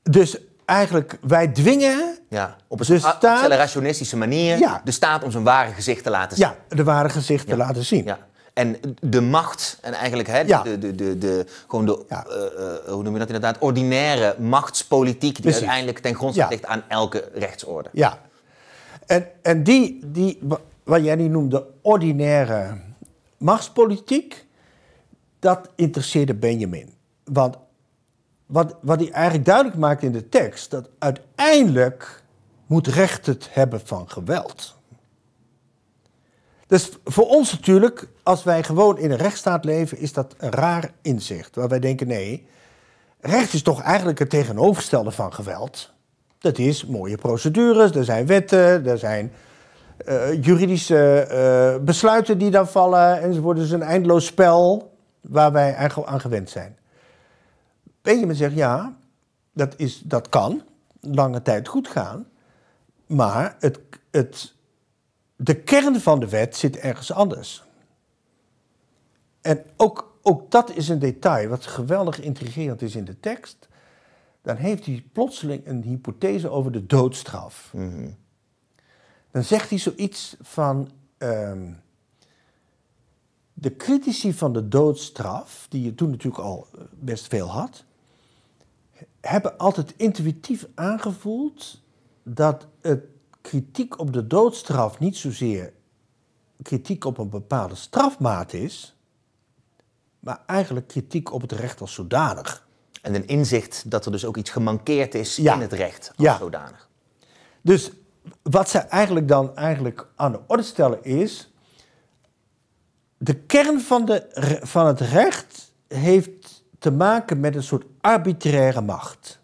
Dus eigenlijk, wij dwingen ja, op een staat, accelerationistische manier de staat om zijn ware gezicht te laten zien. Ja, de ware gezicht te laten zien. Ja. En de macht, en eigenlijk hè, de, de, de, de, gewoon de, eh, eh, hoe noem je dat inderdaad, ordinaire machtspolitiek die uiteindelijk ten grondslag ligt aan elke rechtsorde. Ja. En, en die, die, wat jij nu noemde, ordinaire machtspolitiek, dat interesseerde Benjamin. Want wat, wat hij eigenlijk duidelijk maakt in de tekst, dat uiteindelijk moet recht het hebben van geweld. Dus voor ons natuurlijk, als wij gewoon in een rechtsstaat leven, is dat een raar inzicht. Waar wij denken, nee, recht is toch eigenlijk het tegenovergestelde van geweld. Dat is mooie procedures, er zijn wetten, er zijn eh, juridische eh, besluiten die daar vallen. en Enzovoort. Dus een eindeloos spel waar wij eigenlijk aan gewend zijn. Benjamin zegt, ja, dat, is, dat kan lange tijd goed gaan. Maar het, het de kern van de wet zit ergens anders. En ook, ook dat is een detail wat geweldig intrigerend is in de tekst. Dan heeft hij plotseling een hypothese over de doodstraf. Mhm. Dan zegt hij zoiets van. Ehm, de critici van de doodstraf, die je toen natuurlijk al eh, best veel had, hebben altijd intuïtief aangevoeld dat het kritiek op de doodstraf niet zozeer kritiek op een bepaalde strafmaat is, maar eigenlijk kritiek op het recht als zodanig. En een inzicht dat er dus ook iets gemankeerd is in het recht als zodanig. Dus wat zij eigenlijk dan eigenlijk aan de orde stellen is, de kern van, de, van het recht heeft te maken met een soort arbitraire macht.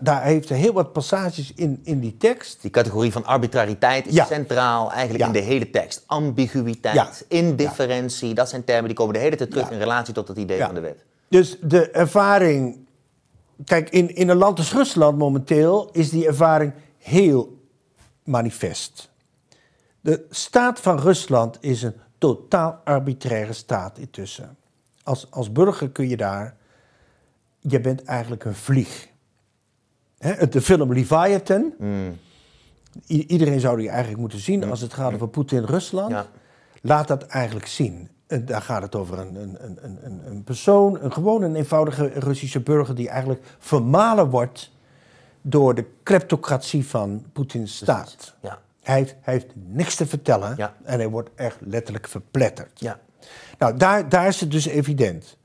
Daar, heeft hij heel wat passages in, in die tekst. Die categorie van arbitrariteit is centraal eigenlijk in de hele tekst. Ambiguïteit, indifferentie, dat zijn termen die komen de hele tijd terug in relatie tot het idee van de wet. Dus de ervaring, kijk, in, in een land als Rusland momenteel is die ervaring heel manifest. De staat van Rusland is een totaal arbitraire staat intussen. Als, als burger kun je daar, je bent eigenlijk een vlieg de film Leviathan. Mm. iedereen zou die eigenlijk moeten zien mm. als het gaat over Poetin-Rusland. Ja. Laat dat eigenlijk zien. daar gaat het over een, een, een, een, persoon, een gewone, een eenvoudige Russische burger die eigenlijk vermalen wordt door de kleptocratie van Poetins staat. Ja. Hij, heeft, hij, heeft, niks te vertellen en hij wordt echt letterlijk verpletterd. Ja. Nou, daar, daar is het dus evident.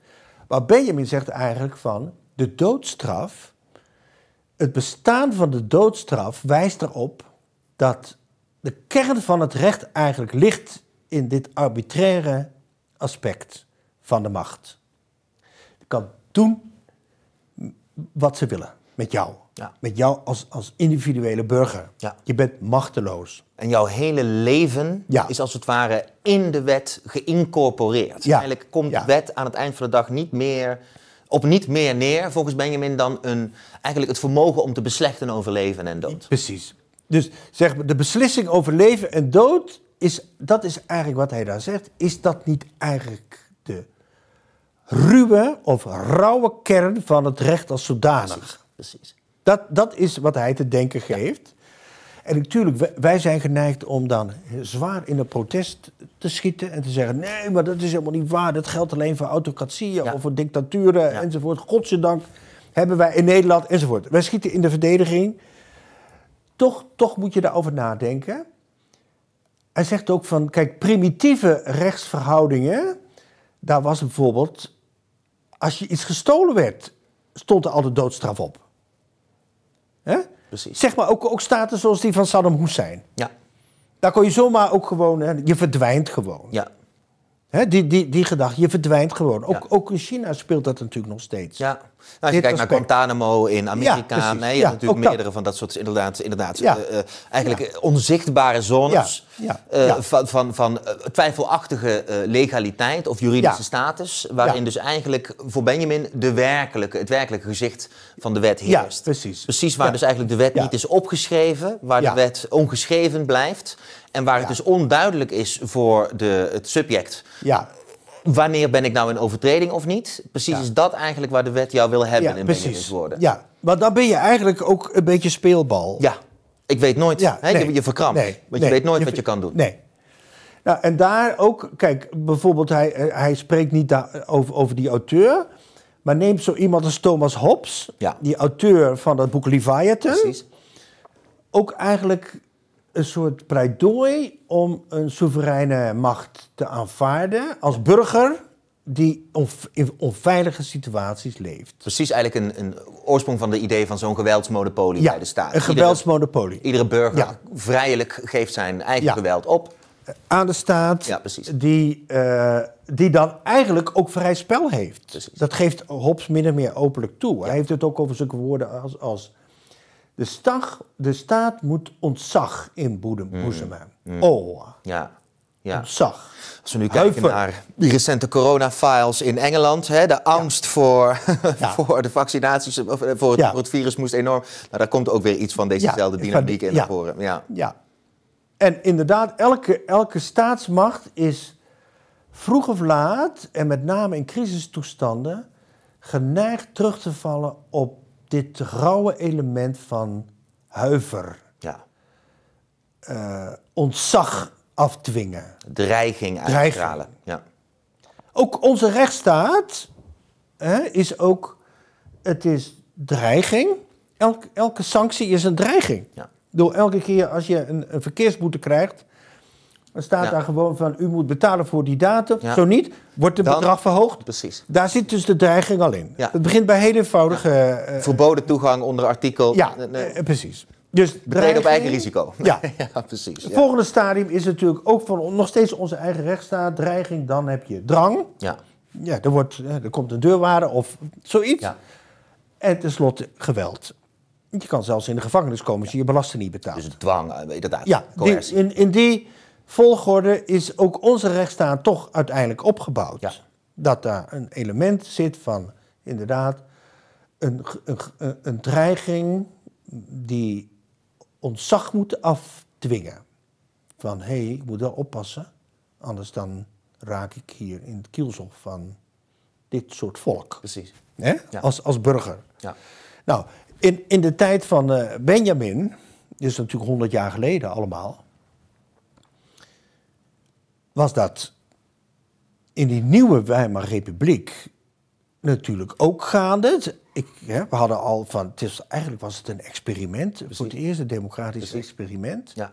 Wat Benjamin zegt eigenlijk van de doodstraf het bestaan van de doodstraf wijst erop dat de kern van het recht eigenlijk ligt in dit arbitraire aspect van de macht. Je kan doen wat ze willen met jou. Met jou als, als individuele burger. Ja. Je bent machteloos. En jouw hele leven is als het ware in de wet geïncorporeerd. Eigenlijk komt de wet aan het eind van de dag niet meer op niet meer neer, volgens Benjamin, dan een, eigenlijk het vermogen om te beslechten over leven en dood. Precies. Dus zeg maar, de beslissing over leven en dood, is, dat is eigenlijk wat hij daar zegt. Is dat niet eigenlijk de ruwe of rauwe kern van het recht als zodanig? precies. Dat, dat is wat hij te denken geeft. En natuurlijk, wij zijn geneigd om dan zwaar in een protest te schieten en te zeggen: nee, maar dat is helemaal niet waar. Dat geldt alleen voor autocratieën of voor dictaturen enzovoort. Godzijdank hebben wij in Nederland enzovoort. Wij schieten in de verdediging. Toch, toch moet je daarover nadenken. Hij zegt ook van: kijk, primitieve rechtsverhoudingen. Daar was bijvoorbeeld, als je iets gestolen werd, stond er al de doodstraf op. Hè? Precies. Zeg maar ook, ook staten zoals die van Saddam Hussein. Ja. Daar kon je zomaar ook gewoon, je verdwijnt gewoon. Ja die, die, die gedachte, je verdwijnt gewoon. Ook, ook in China speelt dat natuurlijk nog steeds. Ja. Nou, als je kijkt naar Guantanamo in Amerika, ja, nee, je hebt natuurlijk meerdere van dat soort inderdaad, inderdaad eh, eh, eigenlijk onzichtbare zones eh, van, van, van twijfelachtige legaliteit of juridische status, waarin dus eigenlijk voor Benjamin de werkelijke, het werkelijke gezicht van de wet heerst. precies. Precies waar dus eigenlijk de wet niet is opgeschreven, waar de wet ongeschreven blijft. En waar het dus onduidelijk is voor de, het subject. Ja wanneer ben ik nou in overtreding of niet? Precies is dat eigenlijk waar de wet jou wil hebben in precies. worden. Ja, want dan ben je eigenlijk ook een beetje speelbal. Ja, ik weet nooit. Ja, hè? Je, je verkrampt, nee. want je weet nooit wat je kan doen. Nee. Nou, en daar ook, kijk, bijvoorbeeld hij, hij spreekt niet over, over die auteur... maar neemt zo iemand als Thomas Hobbes, ja. die auteur van dat boek Leviathan... Precies. ook eigenlijk een soort pleidooi om een soevereine macht te aanvaarden als burger die in onveilige situaties leeft. Precies eigenlijk een, een oorsprong van de idee van zo'n geweldsmonopolie bij de staat. een geweldsmonopolie. Iedere, burger vrijelijk geeft zijn eigen geweld op. Aan de staat Die, eh, die dan eigenlijk ook vrij spel heeft. Dat geeft Hobbes min of meer openlijk toe. Hij heeft het ook over zulke woorden als, als de, de staat moet ontzag inboezemen. Hmm. Mm. Oh. Ja. Ja. Ontzag. Als we nu kijken naar die recente corona-files in Engeland, hè, de angst Voor, voor de vaccinaties, of eh, voor het, het, virus moest enorm. Nou, daar komt ook weer iets van dezezelfde dynamiek in naar voren. Ja. ja. En inderdaad, elke, elke staatsmacht is vroeg of laat, en met name in crisistoestanden, geneigd terug te vallen op dit rauwe element van huiver. Ja. Eh, ontzag afdwingen. Dreiging uitstralen. Ja. Ook onze rechtsstaat hè, is ook... Het is dreiging. elke sanctie is een dreiging. Ja. Door elke keer als je een, een verkeersboete krijgt... Dan staat daar gewoon van, u moet betalen voor die datum. Zo niet, wordt het bedrag verhoogd. Precies. Daar zit dus de dreiging al in. Het begint bij heel eenvoudige... Eh, eh, Verboden toegang onder artikel... Ja, eh, precies. Dus Betreden op eigen risico. Ja, ja precies. Het volgende stadium is natuurlijk ook van nog steeds onze eigen rechtsstaat. Dreiging, dan heb je drang. Ja. Ja, er, wordt, er komt een deurwaarde of zoiets. Ja. En tenslotte geweld. Je kan zelfs in de gevangenis komen als je je belasting niet betaalt. Dus dwang, inderdaad. Ja, die, in, in die volgorde is ook onze rechtsstaat toch uiteindelijk opgebouwd. Dat daar een element zit van inderdaad een, een, een dreiging die ons zacht moet afdwingen. Van hé, hey, ik moet wel oppassen, anders dan raak ik hier in het kielzog van dit soort volk. Precies. Hè? Als, als burger. Ja. Nou, in, in de tijd van uh, Benjamin, is natuurlijk honderd jaar geleden allemaal, was dat in die nieuwe Weimar Republiek natuurlijk ook gaande. Ik, we hadden al van, het is, eigenlijk was het een experiment, Precies. voor het eerste democratisch experiment. Ja.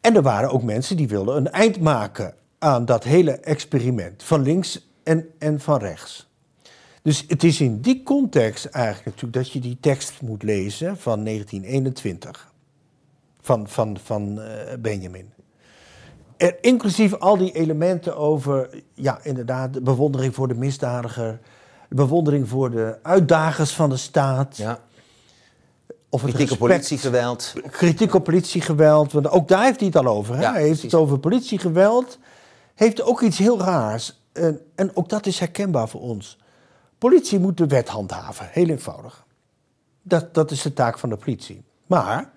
En er waren ook mensen die wilden een eind maken aan dat hele experiment, van links en, en van rechts. Dus het is in die context eigenlijk natuurlijk dat je die tekst moet lezen van 1921 van, van, van eh, Benjamin. Er, inclusief al die elementen over, ja, inderdaad, de bewondering voor de misdadiger, de bewondering voor de uitdagers van de staat. Ja. Of kritiek op politiegeweld. Kritiek op politiegeweld, want ook daar heeft hij het al over. Hè? hij heeft het over politiegeweld. Heeft ook iets heel raars. En, en ook dat is herkenbaar voor ons. Politie moet de wet handhaven, heel eenvoudig. Dat, dat is de taak van de politie. Maar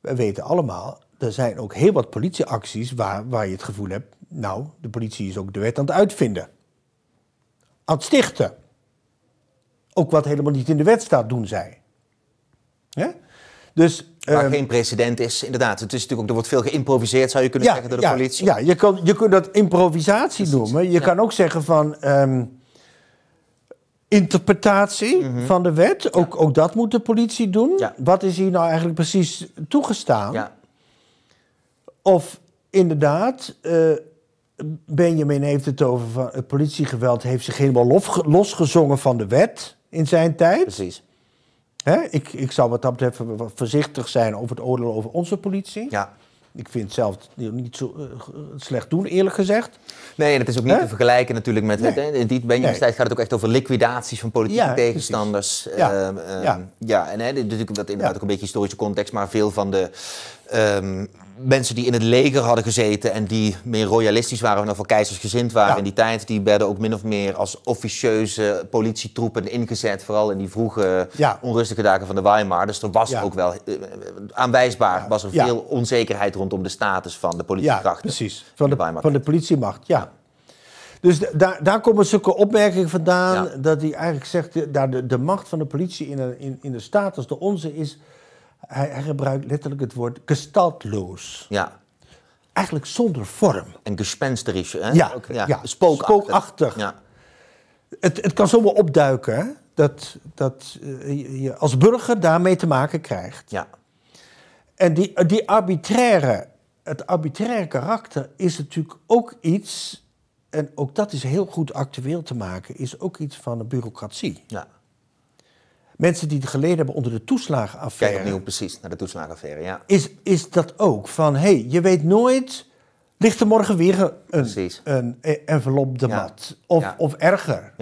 we weten allemaal, er zijn ook heel wat politieacties waar, waar je het gevoel hebt, nou, de politie is ook de wet aan het uitvinden. Aan het stichten. Ook wat helemaal niet in de wet staat, doen zij. Dus, Waar ehm, geen precedent is, inderdaad. Het is natuurlijk ook, er wordt veel geïmproviseerd, zou je kunnen zeggen, door de politie. Ja, je, kan, je kunt dat improvisatie noemen. Je kan ook zeggen van ehm, interpretatie mhm. van de wet. Ook, ook dat moet de politie doen. Wat is hier nou eigenlijk precies toegestaan? Ja. Of inderdaad, eh, Benjamin heeft het over van, het politiegeweld heeft zich helemaal losgezongen van de wet in zijn tijd. Precies. Hè? Ik, ik zou wat dat betreft voorzichtig zijn over het oordeel over onze politie. Ja. Ik vind het zelf niet zo eh, slecht doen, eerlijk gezegd. Nee, en het is ook niet te vergelijken natuurlijk met... Nee. In die Benjamin's gaat het ook echt over liquidaties van politieke tegenstanders. Ja. Ehm, ehm, ja. ja. en hè, natuurlijk wat inderdaad ook een beetje historische context... maar veel van de Ehm, mensen die in het leger hadden gezeten en die meer royalistisch waren en of geval keizersgezind waren in die tijd, die werden ook min of meer als officieuze politietroepen ingezet, vooral in die vroege onrustige dagen van de Weimar. Dus er was ook wel eh, aanwijsbaar, was er veel onzekerheid rondom de status van de politiekrachten. precies, van de, van de politiemacht, ja. Dus daar, daar komen zulke opmerkingen vandaan dat hij eigenlijk zegt, daar de, de macht van de politie in, in, in de status de onze is hij, gebruikt letterlijk het woord gestaltloos. Ja. Eigenlijk zonder vorm. En gespensterisch, hè? Ja, Ook, ja. spookachtig. Ja. Het, het kan zomaar opduiken dat, dat eh, je als burger daarmee te maken krijgt. Ja. En die, die arbitraire, het arbitraire karakter is natuurlijk ook iets, en ook dat is heel goed actueel te maken, is ook iets van de bureaucratie. Ja. Mensen die het geleden hebben onder de toeslagenaffaire. Kijk opnieuw precies naar de toeslagenaffaire, ja. Is, is dat ook van, hé, hey, je weet nooit, ligt er morgen weer een, een envelop de mat? Of, of erger,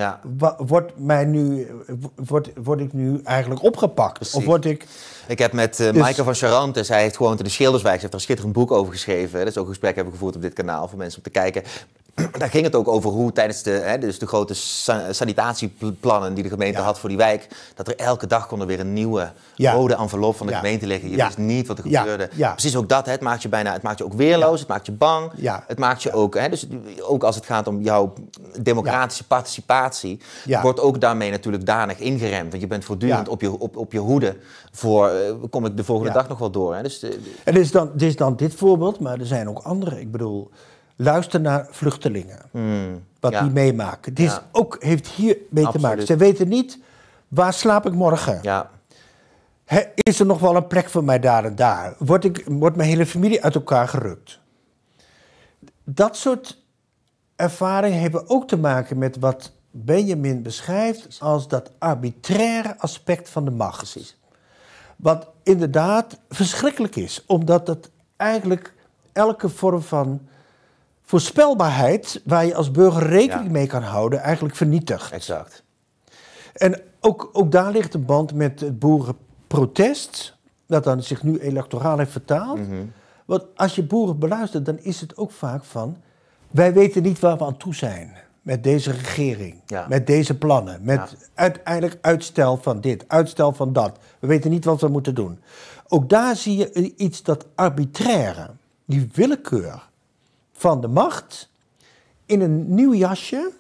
wordt mij nu, word, word ik nu eigenlijk opgepakt? Of word ik... Ik heb met uh, Maaike van Charante. Zij heeft gewoon in de Schilderswijk, ze heeft er een schitterend boek over geschreven. Dat is ook een gesprek hebben gevoerd op dit kanaal voor mensen om te kijken. daar ging het ook over hoe tijdens de, hè, dus de grote sanitatieplannen die de gemeente had voor die wijk, dat er elke dag kon er weer een nieuwe rode envelop van de gemeente liggen. Je wist niet wat er gebeurde. Precies ook dat, hè, het maakt je bijna, het maakt je ook weerloos, het maakt je bang. Het maakt je ook, hè, dus ook als het gaat om jouw democratische participatie, wordt ook daarmee natuurlijk danig ingeremd. Want je bent voortdurend op, je, op, op je hoede voor, eh, kom ik de volgende dag nog wel door. Hè. Dus, en is, dan, dit is dan dit voorbeeld, maar er zijn ook andere. Ik bedoel luister naar vluchtelingen. Hmm. wat die meemaken. Het ook, heeft hier mee te maken. Ze weten niet, waar slaap ik morgen? Ja. is er nog wel een plek voor mij daar en daar? Word ik, wordt mijn hele familie uit elkaar gerukt? Dat soort ervaringen hebben ook te maken met wat Benjamin beschrijft als dat arbitraire aspect van de macht. Wat inderdaad verschrikkelijk is, omdat dat eigenlijk elke vorm van voorspelbaarheid waar je als burger rekening mee kan houden, eigenlijk vernietigt. Exact. En ook, ook daar ligt een band met het boerenprotest, dat dan zich nu electoraal heeft vertaald. Mhm. Want als je boeren beluistert, dan is het ook vaak van: wij weten niet waar we aan toe zijn met deze regering, met deze plannen, met uiteindelijk uitstel van dit, uitstel van dat. We weten niet wat we moeten doen. Ook daar zie je iets dat arbitraire, die willekeur van de macht in een nieuw jasje.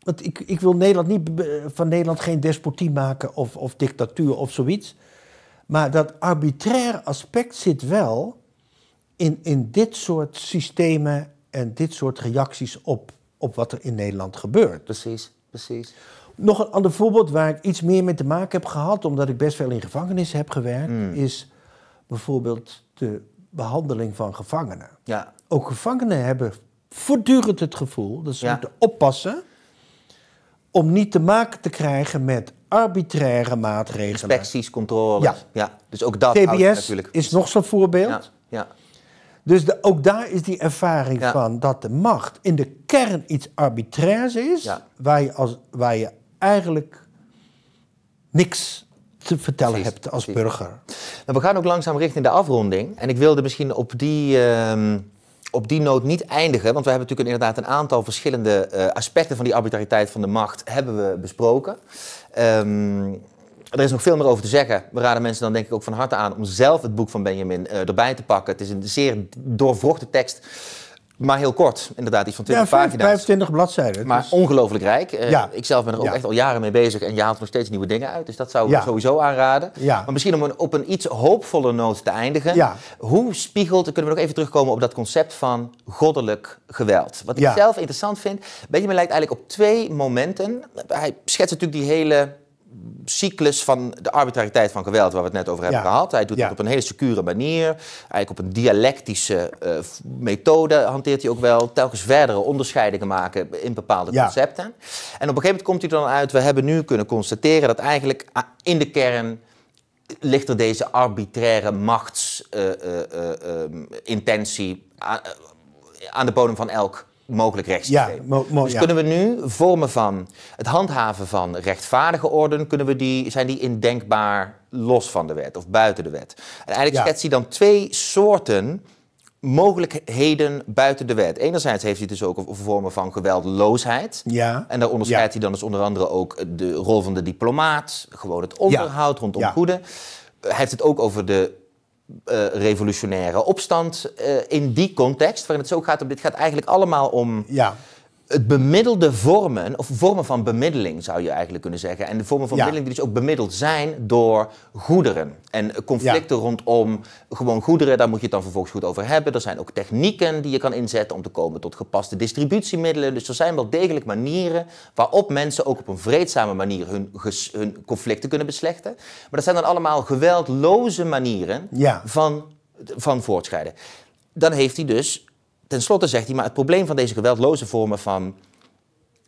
Want ik, ik wil Nederland niet, eh, van Nederland geen despotie maken of, of dictatuur of zoiets. Maar dat arbitrair aspect zit wel in, in dit soort systemen en dit soort reacties op, op wat er in Nederland gebeurt. Precies, precies. Nog een ander voorbeeld waar ik iets meer mee te maken heb gehad, omdat ik best veel in gevangenissen heb gewerkt, hmm. is bijvoorbeeld de behandeling van gevangenen. Ja ook gevangenen hebben voortdurend het gevoel dat ze moeten oppassen om niet te maken te krijgen met arbitraire maatregelen. Inspecties, controles. Ja. Dus ook dat TBS is nog zo'n voorbeeld. Ja. ja. Dus ook daar is die ervaring van dat de macht in de kern iets arbitrairs is, waar, je als, waar je eigenlijk niks te vertellen hebt als burger. Nou, we gaan ook langzaam richting de afronding. En ik wilde misschien op die. Ehm, op die noot niet eindigen, want we hebben natuurlijk inderdaad een aantal verschillende eh, aspecten van die arbitrariteit van de macht hebben we besproken. Ehm, er is nog veel meer over te zeggen. We raden mensen dan denk ik ook van harte aan om zelf het boek van Benjamin eh, erbij te pakken. Het is een zeer doorvrochte tekst maar heel kort, inderdaad, iets van 20 pagina's. 25 bladzijden. Maar is... ongelooflijk rijk. Eh, ja. Ik zelf ben er ook echt al jaren mee bezig en je haalt nog steeds nieuwe dingen uit. Dus dat zou ik sowieso aanraden. Maar misschien om op een iets hoopvolle noot te eindigen. Hoe spiegelt, kunnen we nog even terugkomen op dat concept van goddelijk geweld. Wat ik zelf interessant vind, me lijkt eigenlijk op twee momenten. Hij schetst natuurlijk die hele cyclus van de arbitrariteit van geweld, waar we het net over hebben gehad. Hij doet ja. het op een hele secure manier. Eigenlijk op een dialectische eh, methode hanteert hij ook wel. Telkens verdere onderscheidingen maken in bepaalde concepten. En op een gegeven moment komt hij dan uit, we hebben nu kunnen constateren dat eigenlijk ah, in de kern ligt er deze arbitraire machtsintentie eh, eh, aan de bodem van elk mogelijk rechtssysteem. Ja, dus kunnen we nu vormen van het handhaven van rechtvaardige orden, kunnen we die, zijn die indenkbaar los van de wet of buiten de wet? En eigenlijk schetst hij dan twee soorten mogelijkheden buiten de wet. Enerzijds heeft hij dus ook vormen van geweldloosheid. Ja. En daar onderscheidt hij dan dus onder andere ook de rol van de diplomaat, gewoon het onderhoud rondom goede. Hij heeft het ook over de eh, revolutionaire opstand eh, in die context, waarin het zo gaat, dit gaat eigenlijk allemaal om ja het bemiddelde vormen, of vormen van bemiddeling zou je eigenlijk kunnen zeggen. En de vormen van bemiddeling die dus ook bemiddeld zijn door goederen. En conflicten rondom gewoon goederen, daar moet je het dan vervolgens goed over hebben. Er zijn ook technieken die je kan inzetten om te komen tot gepaste distributiemiddelen. Dus er zijn wel degelijk manieren waarop mensen ook op een vreedzame manier hun, hun conflicten kunnen beslechten. Maar dat zijn dan allemaal geweldloze manieren van, van voortschrijden. Dan heeft hij dus ten slotte zegt hij, maar het probleem van deze geweldloze vormen van,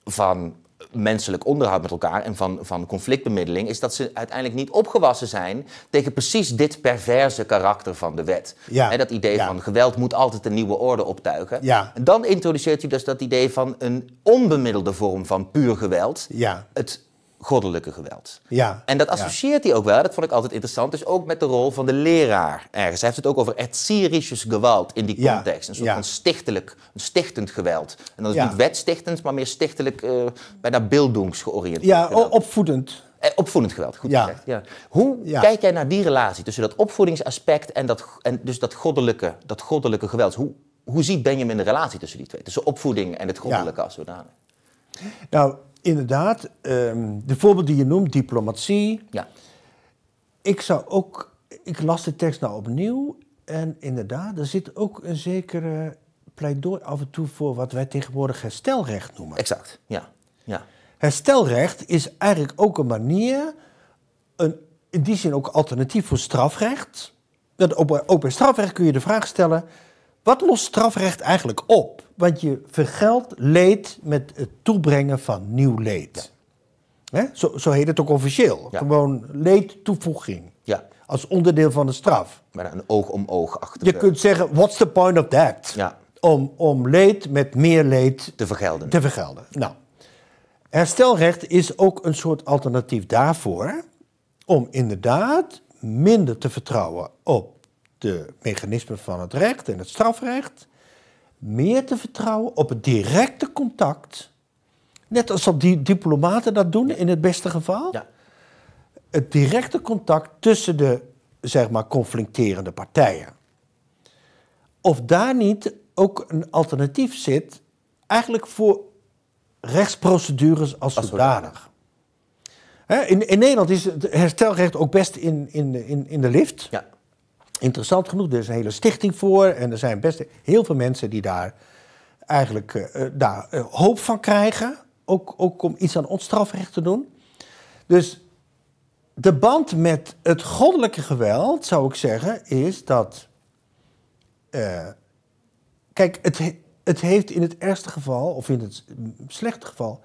van menselijk onderhoud met elkaar en van, van conflictbemiddeling, is dat ze uiteindelijk niet opgewassen zijn tegen precies dit perverse karakter van de wet. Ja. dat idee van geweld moet altijd een nieuwe orde optuigen. Ja. En dan introduceert hij dus dat idee van een onbemiddelde vorm van puur geweld. Ja. Het goddelijke geweld. Ja, en dat associeert hij ook wel, dat vond ik altijd interessant, dus ook met de rol van de leraar ergens. Hij heeft het ook over erzieherisches geweld in die context. Een soort van stichtelijk, een stichtend geweld. En dat is niet wetstichtend, maar meer stichtelijk, eh, bijna bijna georiënteerd. Ja, opvoedend. Eh, opvoedend geweld, goed gezegd. Ja. Hoe kijk jij naar die relatie tussen dat opvoedingsaspect en, dat, en dus dat goddelijke, dat goddelijke geweld? Hoe, hoe ziet Benjamin de relatie tussen die twee? Tussen opvoeding en het goddelijke als zodanig? Nou, inderdaad, ehm, de voorbeeld die je noemt, diplomatie. Ja. Ik zou ook, ik las de tekst nou opnieuw en inderdaad, er zit ook een zekere pleidooi af en toe voor wat wij tegenwoordig herstelrecht noemen. Exact, ja. ja. Herstelrecht is eigenlijk ook een manier, een, in die zin ook alternatief voor strafrecht. Dat ook, bij strafrecht kun je de vraag stellen, wat lost strafrecht eigenlijk op? want je vergeldt leed met het toebrengen van nieuw leed. Ja. Zo, zo, heet het ook officieel. Ja. Gewoon leedtoevoeging. Ja. Als onderdeel van de straf. Maar een oog om oog achter. Je kunt zeggen, what's the point of that? Ja. Om, om leed met meer leed te vergelden. Te vergelden. Nou, herstelrecht is ook een soort alternatief daarvoor. Om inderdaad minder te vertrouwen op de mechanismen van het recht en het strafrecht meer te vertrouwen op het directe contact. Net als dat die diplomaten dat doen in het beste geval. Ja. Het directe contact tussen de zeg maar, conflicterende partijen. Of daar niet ook een alternatief zit, eigenlijk voor rechtsprocedures als, zodanig. in, in Nederland is het herstelrecht ook best in, in, in, in de lift. Ja interessant genoeg, er is een hele stichting voor en er zijn best heel veel mensen die daar eigenlijk eh, eh, daar, eh, hoop van krijgen. Ook, ook om iets aan ons strafrecht te doen. Dus de band met het goddelijke geweld, zou ik zeggen, is dat. kijk, het, het heeft in het ergste geval, of in het slechte geval,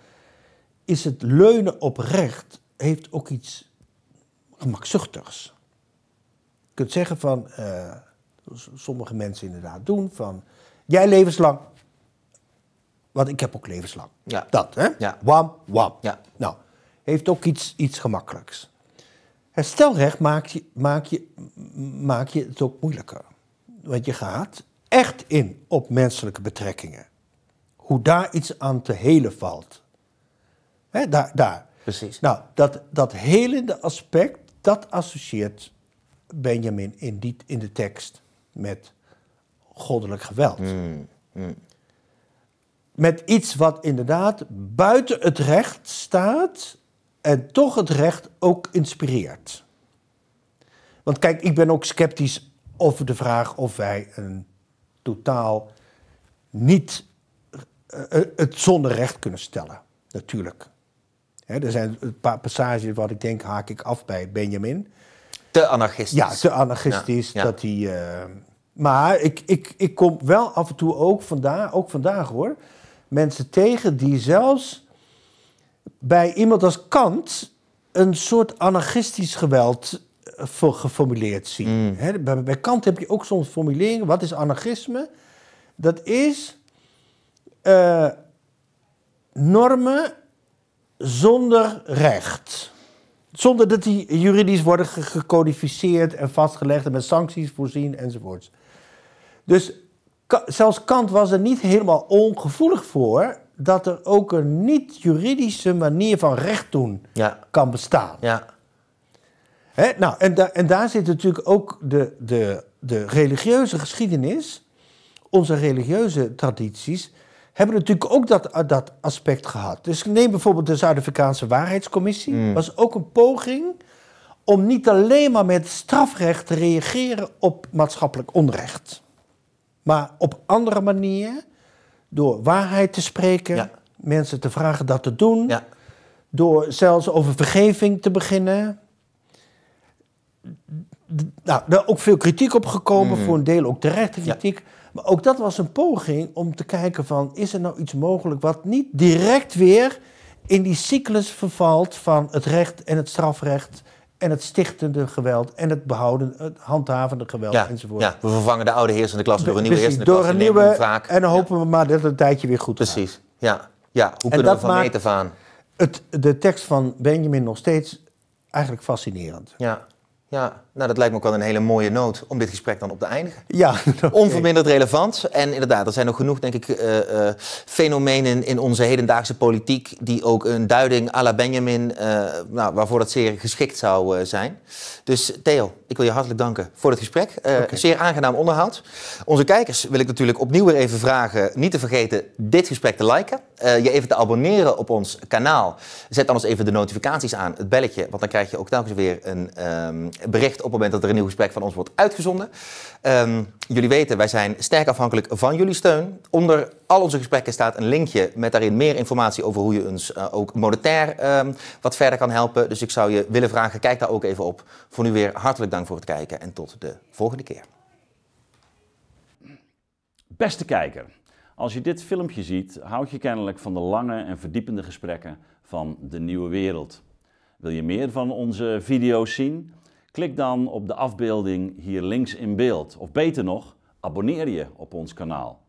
is het leunen op recht, heeft ook iets gemakzuchtigs kunt zeggen van, eh, sommige mensen inderdaad doen, van jij levenslang, want ik heb ook levenslang. Ja. Dat, hè? Ja. Wam, wam. Ja. Nou, heeft ook iets, iets gemakkelijks. Herstelrecht maakt je, maakt, je, maakt je het ook moeilijker. Want je gaat echt in op menselijke betrekkingen. Hoe daar iets aan te helen valt. Hè, daar, daar. Precies. Nou, dat, dat helende aspect, dat associeert Benjamin in, die, in de tekst met goddelijk geweld. Mm, mm. Met iets wat inderdaad buiten het recht staat en toch het recht ook inspireert. Want kijk, ik ben ook sceptisch over de vraag of wij een totaal niet eh, eh, het zonder recht kunnen stellen. Natuurlijk. er zijn een paar passages waar ik denk, haak ik af bij Benjamin. Te anarchistisch. Ja, te anarchistisch. dat die, eh, maar ik, ik, ik kom wel af en toe ook vandaag, ook vandaag hoor, mensen tegen die zelfs bij iemand als Kant een soort anarchistisch geweld eh, geformuleerd zien. Mm. bij, Kant heb je ook soms formuleringen. Wat is anarchisme? Dat is eh, normen zonder recht. Zonder dat die juridisch worden gecodificeerd en vastgelegd en met sancties voorzien enzovoorts. Dus zelfs Kant was er niet helemaal ongevoelig voor dat er ook een niet-juridische manier van recht doen kan bestaan. Ja. Hè? Nou, en, en daar zit natuurlijk ook de, de, de religieuze geschiedenis, onze religieuze tradities, hebben natuurlijk ook dat, eh, dat aspect gehad. Dus neem bijvoorbeeld de Zuid-Afrikaanse Waarheidscommissie. Mm. was ook een poging om niet alleen maar met strafrecht te reageren op maatschappelijk onrecht. Maar op andere manieren, door waarheid te spreken, mensen te vragen dat te doen. Door zelfs over vergeving te beginnen. Nou, daar ook veel kritiek op gekomen, mm. voor een deel ook terechte kritiek. Maar ook dat was een poging om te kijken van, is er nou iets mogelijk wat niet direct weer in die cyclus vervalt van het recht en het strafrecht en het stichtende geweld en het behouden, het handhavende geweld ja, enzovoort. Ja, we vervangen de oude heersende klas door een nieuwe heersende heersende door Een nieuwe, vaak. En dan hopen we maar dat het een tijdje weer goed Precies. gaat. Precies, ja. ja. Hoe kunnen we van meet aan? Het, de tekst van Benjamin nog steeds eigenlijk fascinerend. Ja, ja. Nou, dat lijkt me ook wel een hele mooie noot om dit gesprek dan op te eindigen. Ja. Onverminderd relevant. En inderdaad, er zijn nog genoeg, denk ik, eh, eh, fenomenen in onze hedendaagse politiek... die ook een duiding à la Benjamin, eh, nou, waarvoor dat zeer geschikt zou zijn. Dus Theo, ik wil je hartelijk danken voor het gesprek. Zeer aangenaam onderhoud. Onze kijkers wil ik natuurlijk opnieuw weer even vragen... niet te vergeten dit gesprek te liken. je even te abonneren op ons kanaal. Zet dan eens even de notificaties aan, het belletje. Want dan krijg je ook telkens weer een um, bericht op het moment dat er een nieuw gesprek van ons wordt uitgezonden. Um, jullie weten, wij zijn sterk afhankelijk van jullie steun. Onder al onze gesprekken staat een linkje met daarin meer informatie over hoe je ons eh, ook monetair ehm, wat verder kan helpen. Dus ik zou je willen vragen, kijk daar ook even op. Voor nu weer hartelijk dank voor het kijken en tot de volgende keer. Beste kijker, als je dit filmpje ziet, houd je kennelijk van de lange en verdiepende gesprekken van de nieuwe wereld. Wil je meer van onze video's zien? Klik dan op de afbeelding hier links in beeld. Of beter nog, abonneer je op ons kanaal.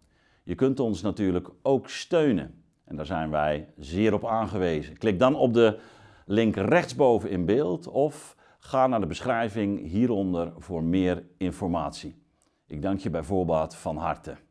Je kunt ons natuurlijk ook steunen. En daar zijn wij zeer op aangewezen. Klik dan op de link rechtsboven in beeld of ga naar de beschrijving hieronder voor meer informatie. Ik dank je bij voorbaat van harte.